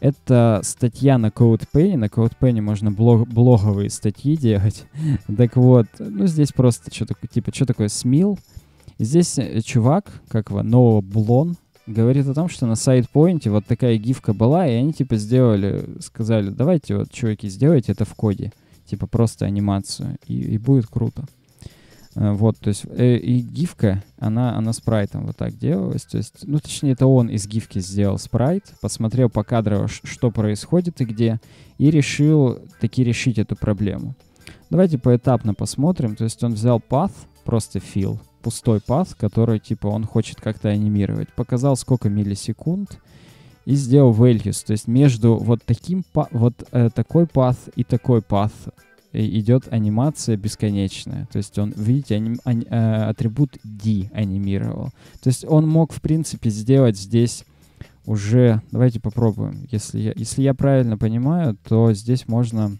Это статья на CodePen, На CodePen можно блог, блоговые статьи делать. так вот, ну здесь просто что то типа, что такое смил. Здесь э, чувак, как его, Ноа Блон, говорит о том, что на сайт-поинте вот такая гифка была, и они типа сделали, сказали, давайте вот, чуваки, сделайте это в коде, типа просто анимацию, и, и будет круто. Э, вот, то есть, э, и гифка, она, она спрайтом вот так делалась, то есть, ну, точнее, это он из гифки сделал спрайт, посмотрел по кадрово, что происходит и где, и решил таки решить эту проблему. Давайте поэтапно посмотрим, то есть он взял path, просто fill, пустой пас, который, типа, он хочет как-то анимировать. Показал, сколько миллисекунд, и сделал values. То есть между вот таким, вот э, такой пас и такой пас э, идет анимация бесконечная. То есть он, видите, аним, а, э, атрибут D анимировал. То есть он мог, в принципе, сделать здесь уже... Давайте попробуем. Если я, если я правильно понимаю, то здесь можно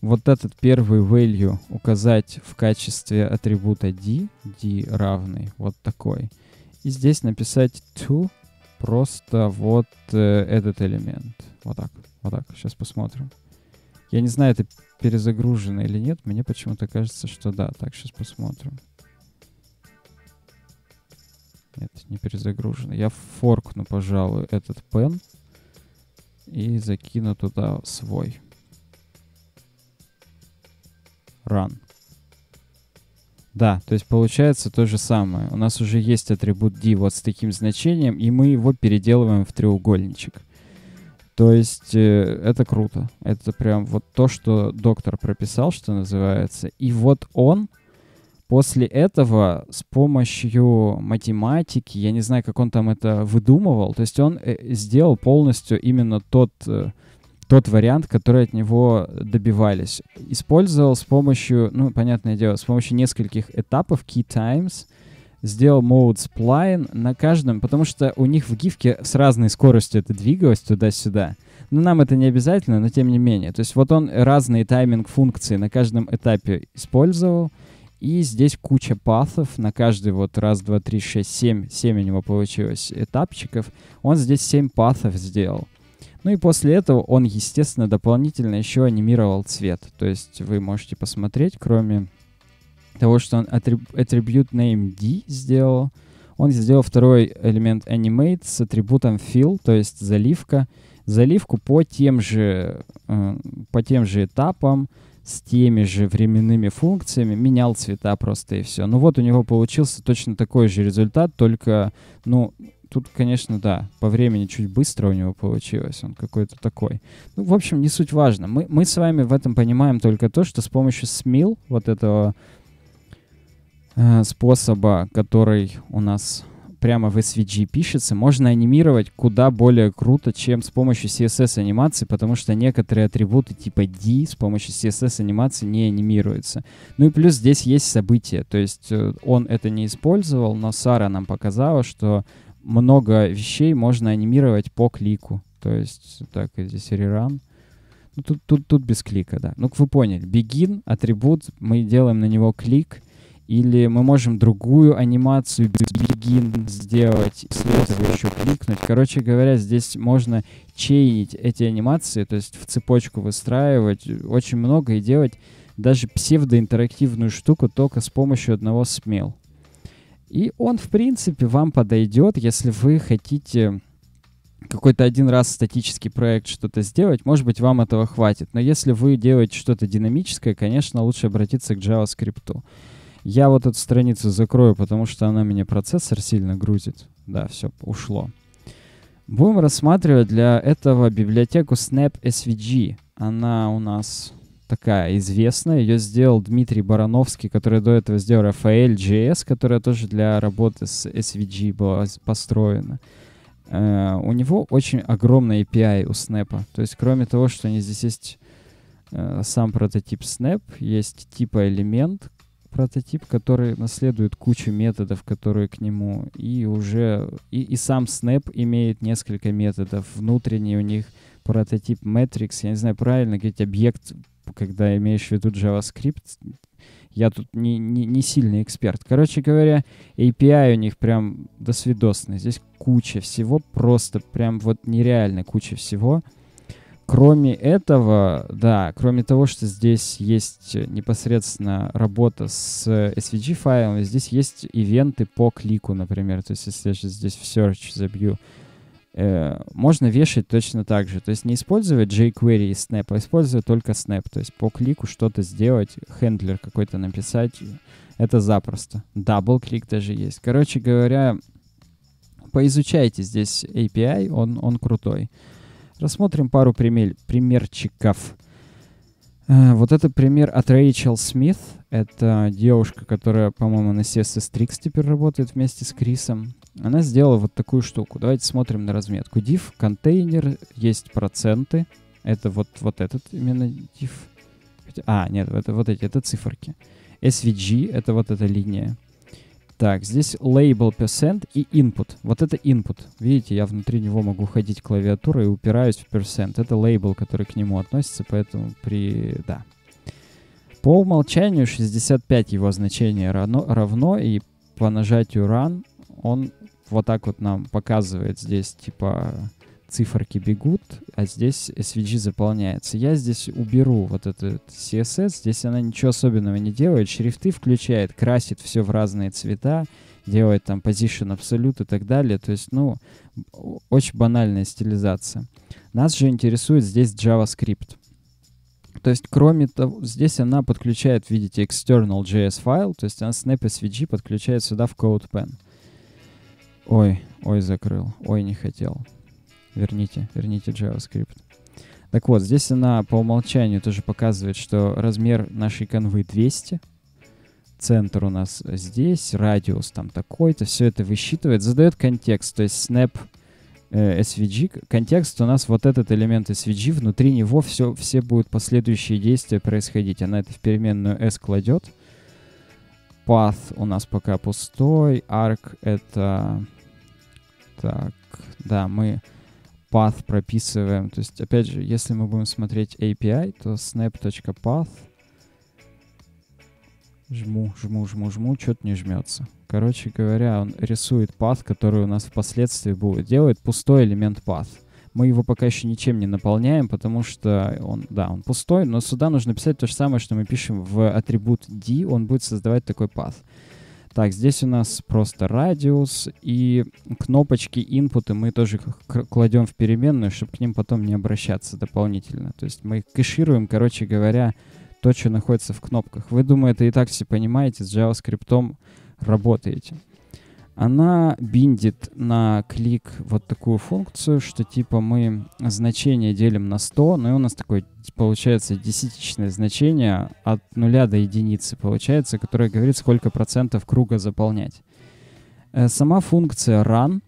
вот этот первый value указать в качестве атрибута d, d равный, вот такой. И здесь написать to просто вот э, этот элемент. Вот так, вот так, сейчас посмотрим. Я не знаю, это перезагружено или нет, мне почему-то кажется, что да. Так, сейчас посмотрим. Нет, не перезагружено. Я форкну, пожалуй, этот pen и закину туда свой run. Да, то есть получается то же самое. У нас уже есть атрибут d вот с таким значением, и мы его переделываем в треугольничек. То есть э, это круто. Это прям вот то, что доктор прописал, что называется. И вот он после этого с помощью математики, я не знаю, как он там это выдумывал, то есть он э, сделал полностью именно тот... Э, тот вариант, который от него добивались. Использовал с помощью, ну, понятное дело, с помощью нескольких этапов key times, сделал mode spline на каждом, потому что у них в гифке с разной скоростью это двигалось туда-сюда. Но ну, нам это не обязательно, но тем не менее. То есть вот он разные тайминг функции на каждом этапе использовал, и здесь куча пафов на каждый вот раз, два, три, шесть, семь, семь у него получилось этапчиков. Он здесь семь пафов сделал. Ну и после этого он, естественно, дополнительно еще анимировал цвет. То есть вы можете посмотреть, кроме того, что он атрибут name D сделал, он сделал второй элемент animate с атрибутом fill, то есть заливка. Заливку по тем же, э, по тем же этапам, с теми же временными функциями, менял цвета просто и все. Ну вот у него получился точно такой же результат, только, ну, тут, конечно, да, по времени чуть быстро у него получилось, он какой-то такой. Ну, в общем, не суть важно. Мы, мы с вами в этом понимаем только то, что с помощью смил, вот этого э, способа, который у нас прямо в SVG пишется, можно анимировать куда более круто, чем с помощью CSS анимации, потому что некоторые атрибуты типа D с помощью CSS анимации не анимируются. Ну и плюс здесь есть события, то есть э, он это не использовал, но Сара нам показала, что много вещей можно анимировать по клику. То есть, так, здесь реран. Ну, тут, тут, тут без клика, да. Ну, вы поняли. Begin, атрибут, мы делаем на него клик. Или мы можем другую анимацию без begin сделать, следующую кликнуть. Короче говоря, здесь можно чейнить эти анимации, то есть в цепочку выстраивать очень много и делать даже псевдоинтерактивную штуку только с помощью одного смел. И он, в принципе, вам подойдет, если вы хотите какой-то один раз статический проект что-то сделать, может быть, вам этого хватит. Но если вы делаете что-то динамическое, конечно, лучше обратиться к JavaScript. Я вот эту страницу закрою, потому что она мне процессор сильно грузит. Да, все, ушло. Будем рассматривать для этого библиотеку Snap SVG. Она у нас такая известная. Ее сделал Дмитрий Барановский, который до этого сделал Рафаэль JS, которая тоже для работы с SVG была построена. Э, у него очень огромный API у Snap. То есть, кроме того, что у них здесь есть э, сам прототип Snap, есть типа элемент прототип, который наследует кучу методов, которые к нему, и уже и, и сам Snap имеет несколько методов. Внутренний у них прототип Matrix, я не знаю, правильно говорить, объект когда имеешь в виду JavaScript, я тут не, не, не сильный эксперт. Короче говоря, API у них прям досвидосный. Здесь куча всего, просто прям вот нереально куча всего. Кроме этого, да, кроме того, что здесь есть э, непосредственно работа с SVG файлом, здесь есть ивенты по клику, например. То есть, если я сейчас здесь в search забью Э, можно вешать точно так же. То есть не использовать jQuery и Snap, а использовать только Snap. То есть по клику что-то сделать, хендлер какой-то написать, это запросто. Дабл-клик даже есть. Короче говоря, поизучайте здесь API, он, он крутой. Рассмотрим пару пример, примерчиков. Э, вот это пример от Рэйчел Смит. Это девушка, которая, по-моему, на CSS Tricks теперь работает вместе с Крисом она сделала вот такую штуку. Давайте смотрим на разметку. Div контейнер, есть проценты. Это вот, вот этот именно div. А, нет, это вот эти, это циферки. SVG — это вот эта линия. Так, здесь label percent и input. Вот это input. Видите, я внутри него могу ходить клавиатурой и упираюсь в percent. Это лейбл, который к нему относится, поэтому при... да. По умолчанию 65 его значение равно, равно и по нажатию run он вот так вот нам показывает здесь, типа, циферки бегут, а здесь SVG заполняется. Я здесь уберу вот этот CSS, здесь она ничего особенного не делает, шрифты включает, красит все в разные цвета, делает там position absolute и так далее. То есть, ну, очень банальная стилизация. Нас же интересует здесь JavaScript. То есть, кроме того, здесь она подключает, видите, external.js файл, то есть она snap SVG подключает сюда в CodePen. Ой, ой, закрыл. Ой, не хотел. Верните, верните JavaScript. Так вот, здесь она по умолчанию тоже показывает, что размер нашей конвы 200. Центр у нас здесь, радиус там такой-то. Все это высчитывает, задает контекст. То есть snap э, SVG, контекст у нас вот этот элемент SVG, внутри него все, все будут последующие действия происходить. Она это в переменную S кладет. Path у нас пока пустой. Arc — это так, да, мы path прописываем. То есть, опять же, если мы будем смотреть API, то snap.path Жму, жму, жму, жму, что-то не жмется. Короче говоря, он рисует path, который у нас впоследствии будет. Делает пустой элемент path. Мы его пока еще ничем не наполняем, потому что он, да, он пустой, но сюда нужно писать то же самое, что мы пишем в атрибут d, он будет создавать такой path. Так, здесь у нас просто радиус и кнопочки инпуты мы тоже кладем в переменную, чтобы к ним потом не обращаться дополнительно. То есть мы кэшируем, короче говоря, то, что находится в кнопках. Вы, думаю, это и так все понимаете, с JavaScript работаете она биндит на клик вот такую функцию, что типа мы значение делим на 100, ну и у нас такое типа, получается десятичное значение от нуля до единицы получается, которое говорит, сколько процентов круга заполнять. Э, сама функция run,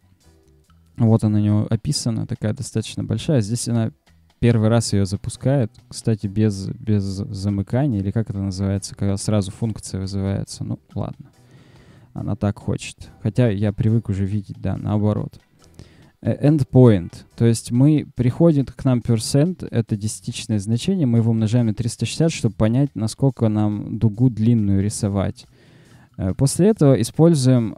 вот она у него описана, такая достаточно большая. Здесь она первый раз ее запускает, кстати, без, без замыкания, или как это называется, когда сразу функция вызывается. Ну, ладно она так хочет. Хотя я привык уже видеть, да, наоборот. Э, endpoint, то есть мы приходит к нам percent, это десятичное значение, мы его умножаем на 360, чтобы понять, насколько нам дугу длинную рисовать. Э, после этого используем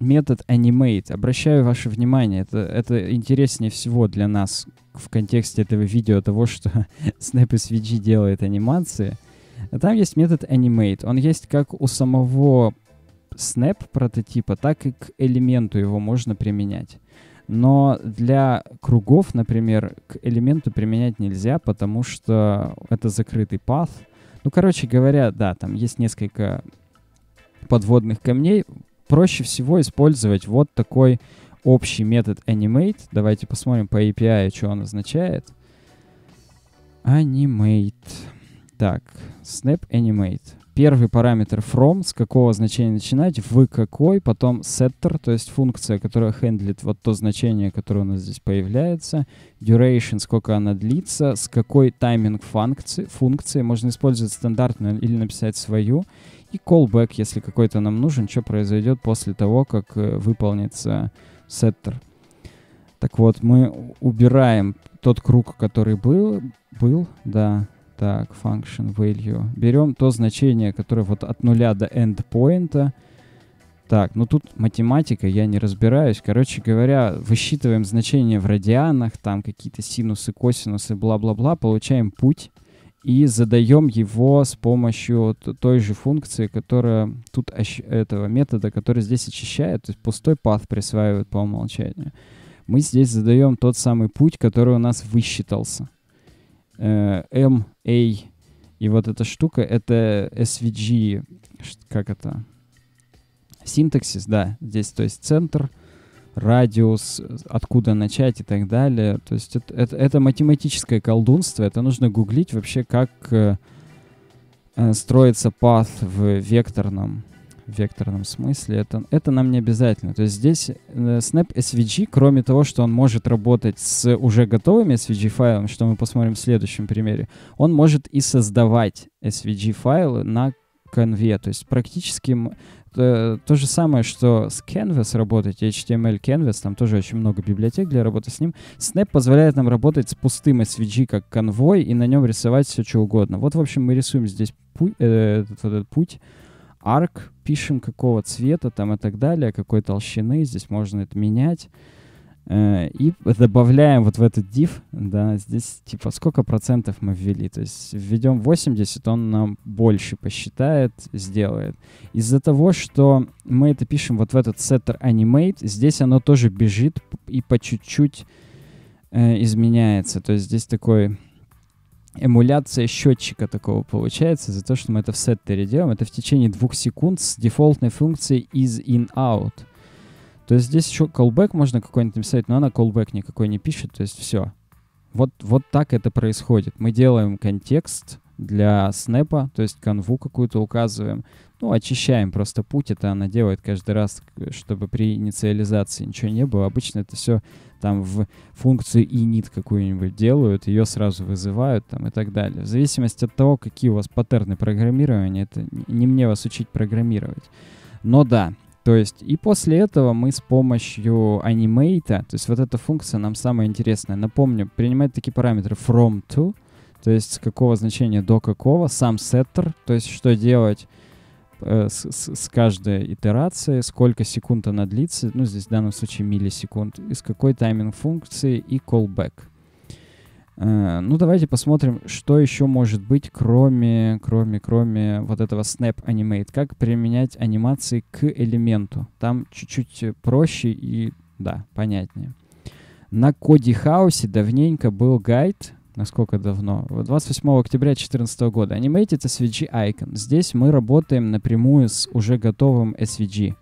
метод animate. Обращаю ваше внимание, это, это интереснее всего для нас в контексте этого видео, того, что Snap SVG делает анимации. Там есть метод animate. Он есть как у самого Snap прототипа, так и к элементу его можно применять. Но для кругов, например, к элементу применять нельзя, потому что это закрытый path. Ну, короче говоря, да, там есть несколько подводных камней. Проще всего использовать вот такой общий метод animate. Давайте посмотрим по API, что он означает. Animate. Так, snap animate. Первый параметр from, с какого значения начинать, вы какой, потом setter, то есть функция, которая хендлит вот то значение, которое у нас здесь появляется, duration, сколько она длится, с какой тайминг функции, функции можно использовать стандартную или написать свою, и callback, если какой-то нам нужен, что произойдет после того, как э, выполнится setter. Так вот, мы убираем тот круг, который был, был, да, так, function value. Берем то значение, которое вот от нуля до endpoint. Так, ну тут математика, я не разбираюсь. Короче говоря, высчитываем значение в радианах, там какие-то синусы, косинусы, бла-бла-бла, получаем путь и задаем его с помощью той же функции, которая тут этого метода, который здесь очищает, то есть пустой path присваивает по умолчанию. Мы здесь задаем тот самый путь, который у нас высчитался. MA э, и вот эта штука, это SVG, как это? Синтаксис, да, здесь, то есть центр, радиус, откуда начать и так далее. То есть это, это, это математическое колдунство, это нужно гуглить вообще, как э, э строится path в векторном векторном смысле, это, это нам не обязательно. То есть здесь э, Snap SVG, кроме того, что он может работать с уже готовыми SVG файлами, что мы посмотрим в следующем примере, он может и создавать SVG файлы на конве. То есть практически то, то же самое, что с Canvas работать, HTML Canvas, там тоже очень много библиотек для работы с ним. Snap позволяет нам работать с пустым SVG как конвой и на нем рисовать все, что угодно. Вот, в общем, мы рисуем здесь путь, э, этот, этот путь арк пишем, какого цвета там и так далее, какой толщины, здесь можно это менять. Э, и добавляем вот в этот div, да, здесь типа сколько процентов мы ввели. То есть введем 80, он нам больше посчитает, сделает. Из-за того, что мы это пишем вот в этот setter animate, здесь оно тоже бежит и по чуть-чуть э, изменяется. То есть здесь такой эмуляция счетчика такого получается за то, что мы это в сеттере делаем. Это в течение двух секунд с дефолтной функцией is in out. То есть здесь еще callback можно какой-нибудь написать, но она callback никакой не пишет, то есть все. Вот, вот так это происходит. Мы делаем контекст, для снэпа, то есть канву какую-то указываем. Ну, очищаем просто путь, это она делает каждый раз, чтобы при инициализации ничего не было. Обычно это все там в функцию init какую-нибудь делают, ее сразу вызывают там и так далее. В зависимости от того, какие у вас паттерны программирования, это не мне вас учить программировать. Но да, то есть и после этого мы с помощью анимейта, то есть вот эта функция нам самая интересная. Напомню, принимает такие параметры from to, то есть с какого значения до какого, сам сеттер, то есть что делать э, с, с, с каждой итерацией, сколько секунд она длится, ну здесь в данном случае миллисекунд, из какой тайминг функции и callback. Э, ну давайте посмотрим, что еще может быть, кроме, кроме, кроме вот этого Snap Animate. Как применять анимации к элементу. Там чуть-чуть проще и, да, понятнее. На Коди Хаусе давненько был гайд, насколько давно? 28 октября 2014 года. Animated SVG Icon. Здесь мы работаем напрямую с уже готовым SVG.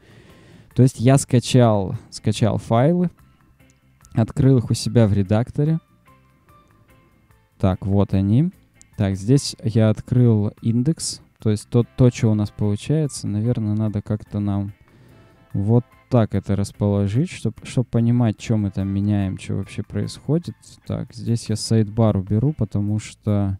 То есть я скачал, скачал файлы, открыл их у себя в редакторе. Так, вот они. Так, здесь я открыл индекс, то есть то, то что у нас получается, наверное, надо как-то нам вот так это расположить, чтобы чтоб понимать, что мы там меняем, что вообще происходит. Так, здесь я сайдбар уберу, потому что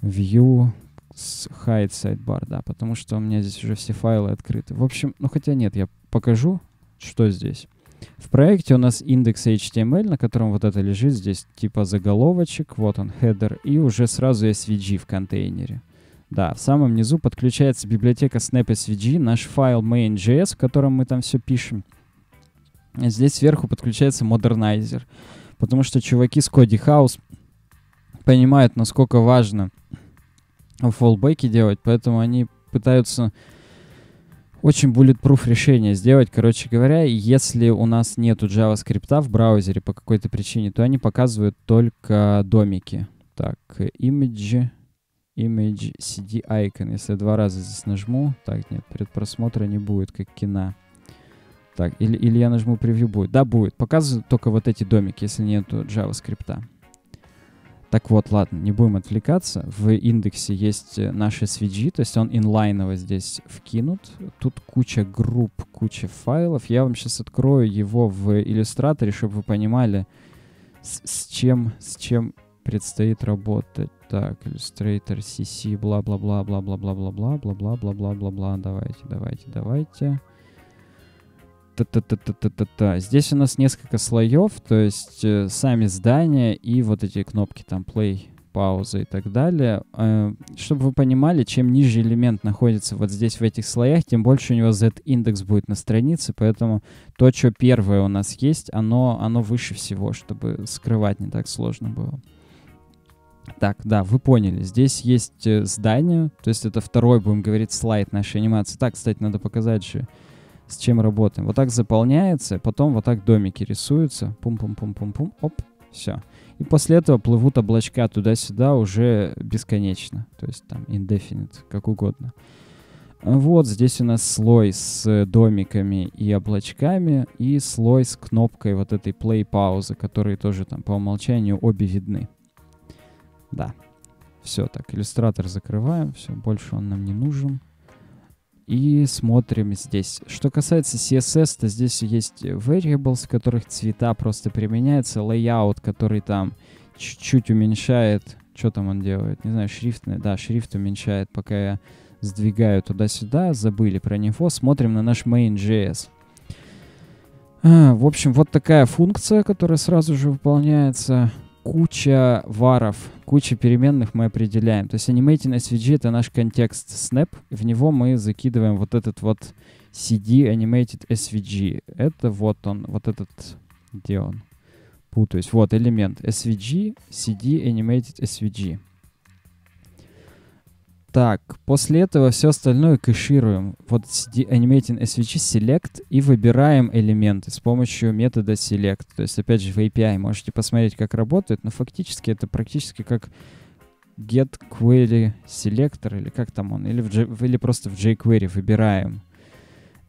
view hide sidebar, да, потому что у меня здесь уже все файлы открыты. В общем, ну хотя нет, я покажу, что здесь. В проекте у нас индекс HTML, на котором вот это лежит, здесь типа заголовочек, вот он, header, и уже сразу SVG в контейнере. Да, в самом низу подключается библиотека SnapSVG, наш файл main.js, в котором мы там все пишем. Здесь сверху подключается модернайзер, потому что чуваки с Cody House понимают, насколько важно в фоллбеки делать, поэтому они пытаются очень bulletproof решение сделать, короче говоря, если у нас нету JavaScript в браузере по какой-то причине, то они показывают только домики. Так, image, Image CD Icon. Если я два раза здесь нажму, так, нет, предпросмотра не будет, как кино. Так, или, или я нажму превью будет. Да, будет. Показывают только вот эти домики, если нету JavaScript. Так вот, ладно, не будем отвлекаться. В индексе есть э, наши SVG, то есть он инлайново здесь вкинут. Тут куча групп, куча файлов. Я вам сейчас открою его в иллюстраторе, чтобы вы понимали, с, с чем, с чем предстоит работать. Так, Illustrator CC, бла-бла-бла-бла-бла-бла-бла-бла-бла-бла-бла-бла-бла. Давайте, давайте, давайте. Та-та-та-та-та-та. Здесь у нас несколько слоев, то есть э, сами здания и вот эти кнопки там play, пауза и так далее. Э, чтобы вы понимали, чем ниже элемент находится вот здесь в этих слоях, тем больше у него z-индекс будет на странице, поэтому то, что первое у нас есть, оно, оно выше всего, чтобы скрывать не так сложно было. Так, да, вы поняли. Здесь есть э, здание, то есть это второй, будем говорить, слайд нашей анимации. Так, кстати, надо показать же, с чем работаем. Вот так заполняется, потом вот так домики рисуются. Пум-пум-пум-пум-пум, оп, все. И после этого плывут облачка туда-сюда уже бесконечно. То есть там indefinite, как угодно. Вот здесь у нас слой с э, домиками и облачками, и слой с кнопкой вот этой play-паузы, которые тоже там по умолчанию обе видны. Да. Все так, иллюстратор закрываем, все, больше он нам не нужен. И смотрим здесь. Что касается CSS, то здесь есть variables, в которых цвета просто применяются, layout, который там чуть-чуть уменьшает, что там он делает, не знаю, шрифтный, да, шрифт уменьшает, пока я сдвигаю туда-сюда, забыли про него, смотрим на наш main.js. А, в общем, вот такая функция, которая сразу же выполняется куча варов, куча переменных мы определяем. То есть animating SVG — это наш контекст snap, в него мы закидываем вот этот вот CD animated SVG. Это вот он, вот этот, где он? Путаюсь. Вот элемент SVG, CD animated SVG. Так, после этого все остальное кэшируем. Вот CD Animating SVG Select и выбираем элементы с помощью метода Select. То есть, опять же, в API можете посмотреть, как работает, но фактически это практически как get query selector, или как там он, или, в или просто в jQuery выбираем,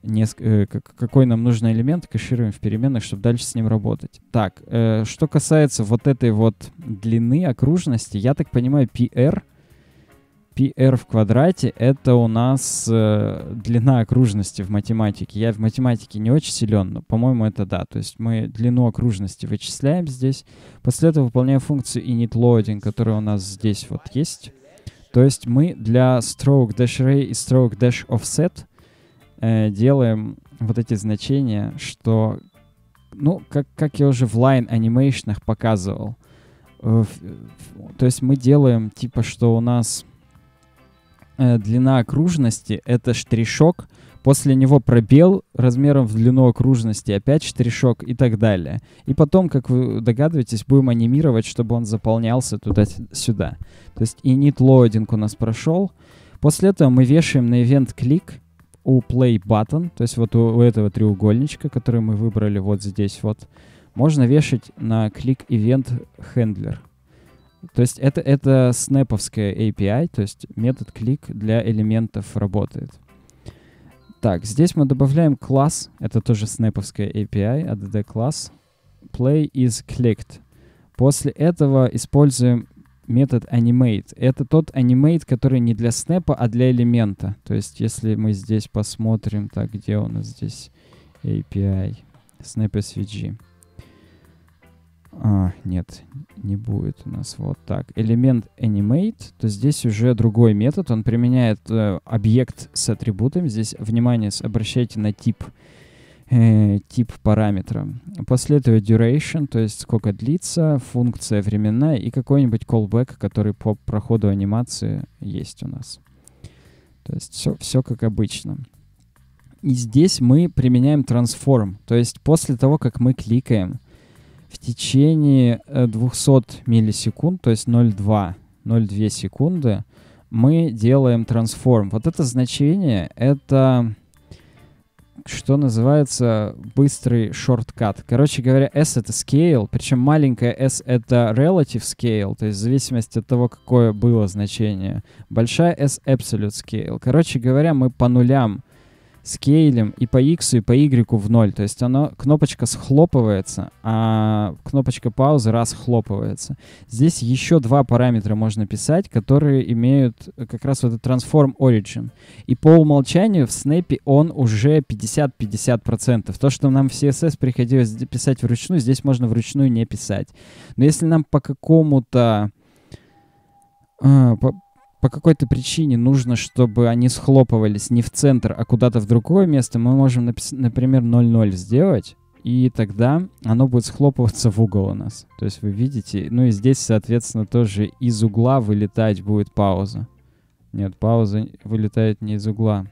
неск, э, какой нам нужен элемент, кэшируем в переменных, чтобы дальше с ним работать. Так, э, что касается вот этой вот длины окружности, я так понимаю, PR — PR в квадрате — это у нас э, длина окружности в математике. Я в математике не очень силен, но, по-моему, это да. То есть мы длину окружности вычисляем здесь. После этого выполняем функцию initloading, которая у нас здесь вот есть. То есть мы для stroke dash array и stroke dash offset э, делаем вот эти значения, что, ну, как, как я уже в line анимейшнах показывал. Э, в, в, то есть мы делаем типа, что у нас Э, длина окружности — это штришок, после него пробел размером в длину окружности, опять штришок и так далее. И потом, как вы догадываетесь, будем анимировать, чтобы он заполнялся туда-сюда. То есть init loading у нас прошел. После этого мы вешаем на event click у play button, то есть вот у, у этого треугольничка, который мы выбрали вот здесь вот, можно вешать на click event handler. То есть это, это снэповская API, то есть метод клик для элементов работает. Так, здесь мы добавляем класс, это тоже снэповская API, add класс, play is clicked. После этого используем метод animate. Это тот animate, который не для снэпа, а для элемента. То есть, если мы здесь посмотрим, так, где у нас здесь API, snap SVG. А, нет, не будет у нас вот так. Элемент animate, то здесь уже другой метод. Он применяет э, объект с атрибутом. Здесь, внимание, обращайте на тип, э, тип параметра. После этого duration, то есть сколько длится, функция временная и какой-нибудь callback, который по проходу анимации есть у нас. То есть все, все как обычно. И здесь мы применяем transform. То есть после того, как мы кликаем, в течение 200 э, миллисекунд, то есть 0,2, 0,2 секунды, мы делаем трансформ. Вот это значение, это что называется быстрый шорткат. Короче говоря, S это scale, причем маленькая S это relative scale, то есть в зависимости от того, какое было значение. Большая S absolute scale. Короче говоря, мы по нулям с кейлем и по x, и по y в ноль. То есть она, кнопочка схлопывается, а кнопочка паузы раз хлопывается. Здесь еще два параметра можно писать, которые имеют э, как раз вот этот transform origin. И по умолчанию в снэпе он уже 50-50%. То, что нам в CSS приходилось писать вручную, здесь можно вручную не писать. Но если нам по какому-то... Э, по по какой-то причине нужно, чтобы они схлопывались не в центр, а куда-то в другое место, мы можем, например, 0-0 сделать, и тогда оно будет схлопываться в угол у нас. То есть вы видите, ну и здесь, соответственно, тоже из угла вылетать будет пауза. Нет, пауза вылетает не из угла.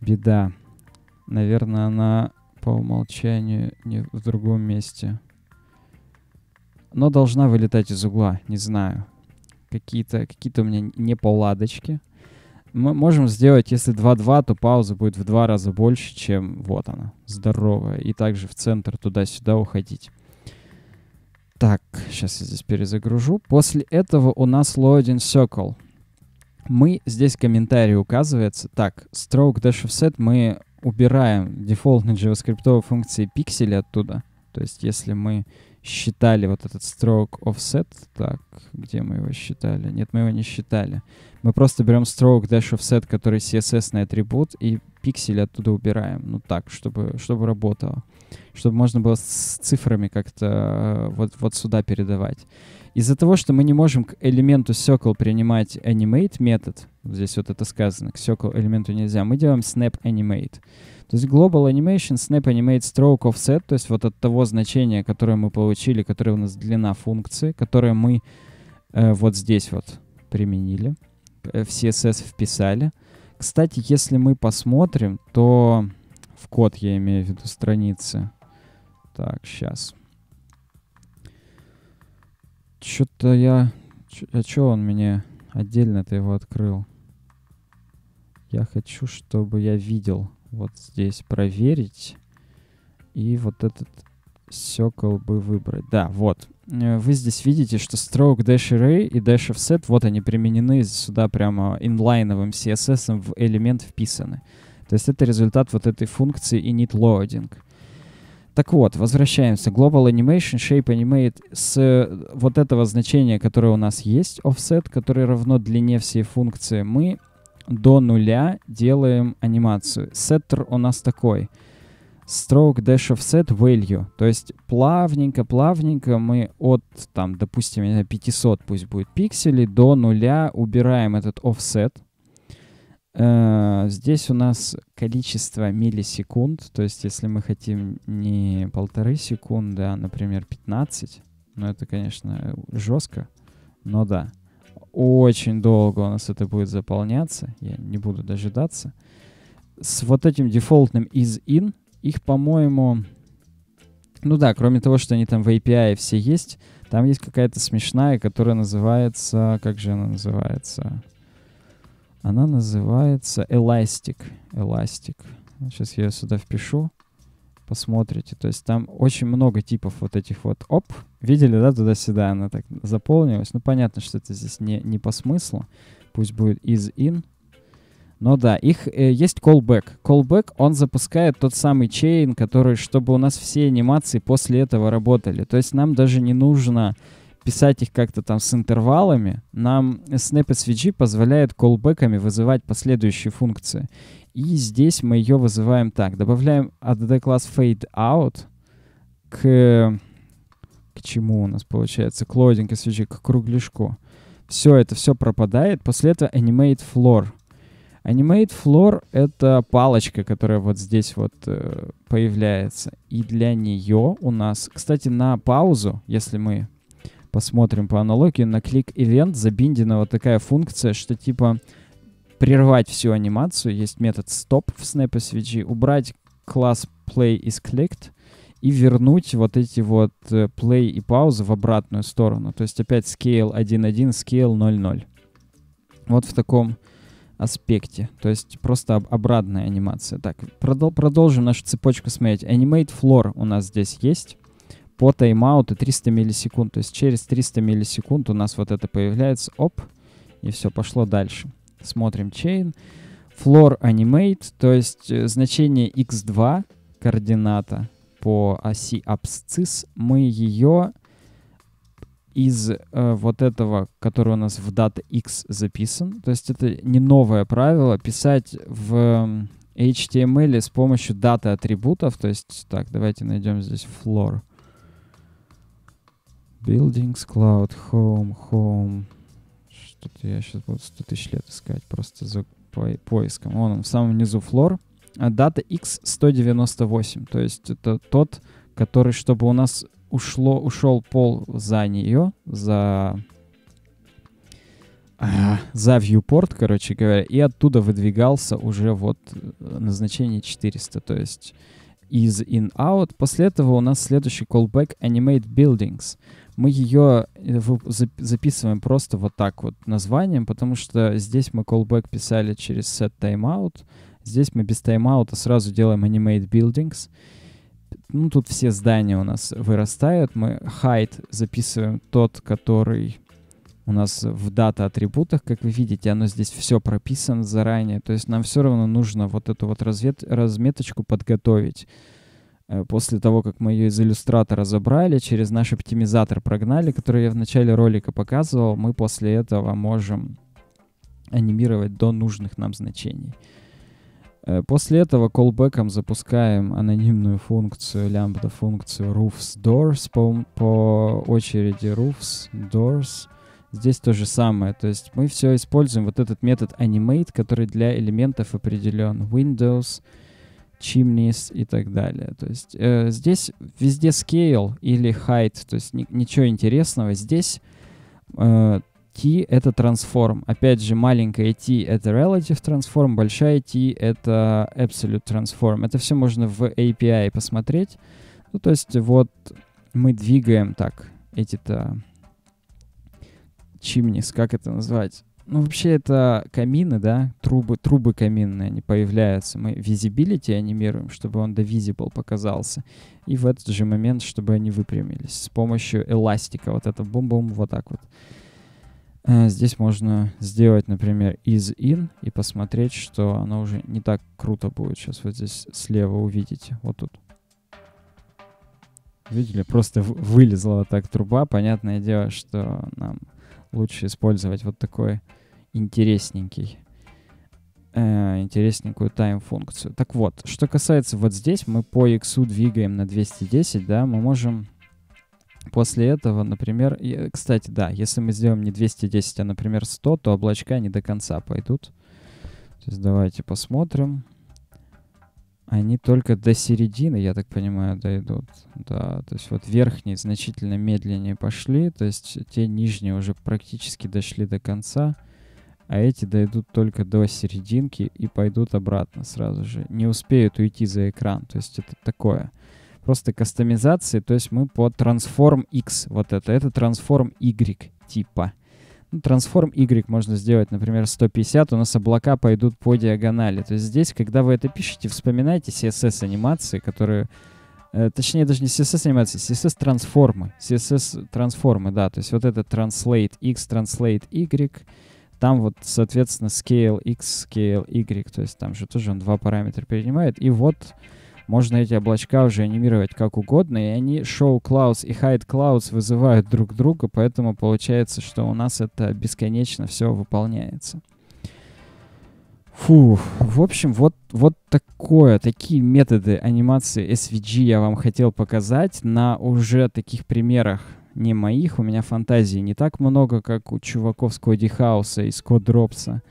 Беда. Наверное, она по умолчанию не в другом месте. Но должна вылетать из угла, не знаю какие-то какие у меня неполадочки. Мы можем сделать, если 2-2, то пауза будет в два раза больше, чем вот она, здоровая. И также в центр туда-сюда уходить. Так, сейчас я здесь перезагружу. После этого у нас loading circle. Мы, здесь комментарий указывается. Так, stroke dash offset мы убираем дефолтные JavaScript функции пикселя оттуда. То есть если мы считали вот этот строк offset. Так, где мы его считали? Нет, мы его не считали. Мы просто берем строк dash offset, который css на атрибут, и пиксель оттуда убираем. Ну так, чтобы, чтобы работало. Чтобы можно было с цифрами как-то э, вот, вот сюда передавать. Из-за того, что мы не можем к элементу circle принимать animate метод, здесь вот это сказано, к circle элементу нельзя, мы делаем snap animate. То есть Global Animation Snap Animate Stroke Offset, то есть вот от того значения, которое мы получили, которое у нас длина функции, которое мы э, вот здесь вот применили, э, в CSS вписали. Кстати, если мы посмотрим, то в код я имею в виду страницы. Так, сейчас. Что-то я... а чё он мне отдельно-то его открыл? Я хочу, чтобы я видел вот здесь проверить. И вот этот сокол бы выбрать. Да, вот. Э, вы здесь видите, что stroke dash array и dash offset, вот они применены сюда прямо инлайновым CSS в элемент вписаны. То есть это результат вот этой функции init loading. Так вот, возвращаемся. Global Animation Shape Animate с э, вот этого значения, которое у нас есть, offset, который равно длине всей функции, мы до нуля делаем анимацию. Setter у нас такой. Stroke dash offset value. То есть плавненько-плавненько мы от, там, допустим, 500 пусть будет пикселей до нуля убираем этот offset. Э, здесь у нас количество миллисекунд, то есть если мы хотим не полторы секунды, а, например, 15, ну это, конечно, жестко, но да очень долго у нас это будет заполняться, я не буду дожидаться. С вот этим дефолтным is-in, их, по-моему... Ну да, кроме того, что они там в API все есть, там есть какая-то смешная, которая называется... Как же она называется? Она называется Elastic. Elastic. Сейчас я ее сюда впишу посмотрите. То есть там очень много типов вот этих вот оп. Видели, да, туда-сюда она так заполнилась. Ну, понятно, что это здесь не, не по смыслу. Пусть будет is in. Но да, их э, есть callback. Callback, он запускает тот самый chain, который, чтобы у нас все анимации после этого работали. То есть нам даже не нужно писать их как-то там с интервалами, нам Snap SVG позволяет колбеками вызывать последующие функции. И здесь мы ее вызываем так. Добавляем add-класс fadeout к... К чему у нас получается? К лоадинг SVG, к кругляшку. Все это все пропадает. После этого animate floor. Animate floor — это палочка, которая вот здесь вот э, появляется. И для нее у нас... Кстати, на паузу, если мы посмотрим по аналогии, на клик event забиндена вот такая функция, что типа прервать всю анимацию. Есть метод stop в SnapSVG, убрать класс play is clicked и вернуть вот эти вот э, play и паузы в обратную сторону. То есть опять scale 1.1, scale 0.0. Вот в таком аспекте. То есть просто об обратная анимация. Так, продол продолжим нашу цепочку смотреть. Animate floor у нас здесь есть. По тайм-ауту 300 миллисекунд. То есть через 300 миллисекунд у нас вот это появляется. Оп. И все, пошло дальше смотрим chain, floor animate, то есть э, значение x2 координата по оси абсцисс, мы ее из э, вот этого, который у нас в data x записан, то есть это не новое правило, писать в HTML с помощью даты атрибутов, то есть, так, давайте найдем здесь floor. Buildings, cloud, home, home, тут я сейчас буду 100 тысяч лет искать просто за по поиском. Вон он, в самом низу флор. А, дата X198, то есть это тот, который, чтобы у нас ушло, ушел пол за нее, за а, за viewport, короче говоря, и оттуда выдвигался уже вот э, на значение 400, то есть из in-out. После этого у нас следующий callback animate buildings — мы ее э, записываем просто вот так вот названием, потому что здесь мы callback писали через set timeout, здесь мы без таймаута сразу делаем animate buildings. Ну, тут все здания у нас вырастают. Мы height записываем тот, который у нас в дата атрибутах, как вы видите, оно здесь все прописано заранее. То есть нам все равно нужно вот эту вот развед... разметочку подготовить. Э, после того, как мы ее из иллюстратора забрали, через наш оптимизатор прогнали, который я в начале ролика показывал, мы после этого можем анимировать до нужных нам значений. Э, после этого колбеком запускаем анонимную функцию, лямбда функцию roofs doors по, по очереди roofs doors. Здесь то же самое, то есть мы все используем вот этот метод animate, который для элементов определен windows, chimneys и так далее. То есть э, здесь везде scale или height, то есть ни, ничего интересного. Здесь э, t — это transform. Опять же, маленькая t — это relative transform, большая t — это absolute transform. Это все можно в API посмотреть. Ну, то есть вот мы двигаем так эти-то chimneys, как это назвать? Ну, вообще, это камины, да, трубы, трубы каминные, они появляются. Мы визибилити анимируем, чтобы он до visible показался. И в этот же момент, чтобы они выпрямились с помощью эластика. Вот это бум-бум, вот так вот. А здесь можно сделать, например, из in и посмотреть, что оно уже не так круто будет. Сейчас вот здесь слева увидите, вот тут. Видели? Просто вылезла вот так труба. Понятное дело, что нам лучше использовать вот такой интересненький э, интересненькую тайм функцию Так вот, что касается вот здесь, мы по x двигаем на 210, да, мы можем после этого, например, и, э, кстати, да, если мы сделаем не 210, а, например, 100, то облачка не до конца пойдут. То есть давайте посмотрим. Они только до середины, я так понимаю, дойдут. Да, то есть вот верхние значительно медленнее пошли, то есть те нижние уже практически дошли до конца а эти дойдут только до серединки и пойдут обратно сразу же. Не успеют уйти за экран, то есть это такое. Просто кастомизации, то есть мы по Transform X вот это, это Transform Y типа. Ну, Transform Y можно сделать, например, 150, у нас облака пойдут по диагонали. То есть здесь, когда вы это пишете, вспоминайте CSS-анимации, которые э, точнее даже не CSS анимации, CSS трансформы, CSS трансформы, да, то есть вот это translate x, translate y, там вот, соответственно, scale x, scale y, то есть там же тоже он два параметра перенимает. И вот можно эти облачка уже анимировать как угодно, и они show clouds и hide clouds вызывают друг друга, поэтому получается, что у нас это бесконечно все выполняется. Фу, в общем, вот, вот такое, такие методы анимации SVG я вам хотел показать на уже таких примерах не моих, у меня фантазии не так много, как у чуваков с Коди Хауса и Скотт Дропса.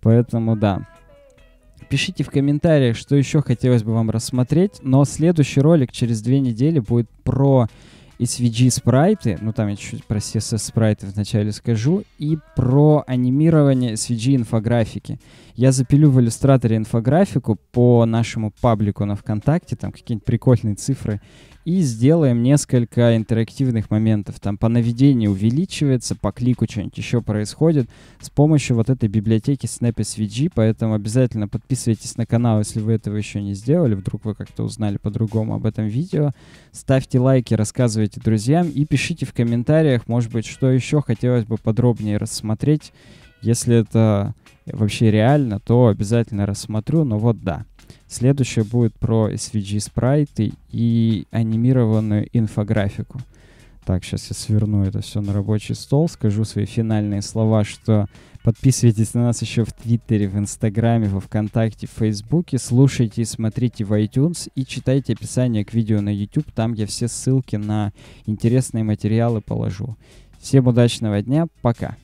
Поэтому да. Пишите в комментариях, что еще хотелось бы вам рассмотреть, но следующий ролик через две недели будет про SVG спрайты, ну там я чуть про CSS спрайты вначале скажу, и про анимирование SVG инфографики. Я запилю в иллюстраторе инфографику по нашему паблику на ВКонтакте, там какие-нибудь прикольные цифры и сделаем несколько интерактивных моментов. Там по наведению увеличивается, по клику что-нибудь еще происходит с помощью вот этой библиотеки SnapSVG, поэтому обязательно подписывайтесь на канал, если вы этого еще не сделали, вдруг вы как-то узнали по-другому об этом видео. Ставьте лайки, рассказывайте друзьям и пишите в комментариях, может быть, что еще хотелось бы подробнее рассмотреть. Если это вообще реально, то обязательно рассмотрю, но вот да. Следующее будет про SVG спрайты и анимированную инфографику. Так, сейчас я сверну это все на рабочий стол, скажу свои финальные слова, что подписывайтесь на нас еще в Твиттере, в Инстаграме, во Вконтакте, в Фейсбуке, слушайте и смотрите в iTunes и читайте описание к видео на YouTube, там я все ссылки на интересные материалы положу. Всем удачного дня, пока!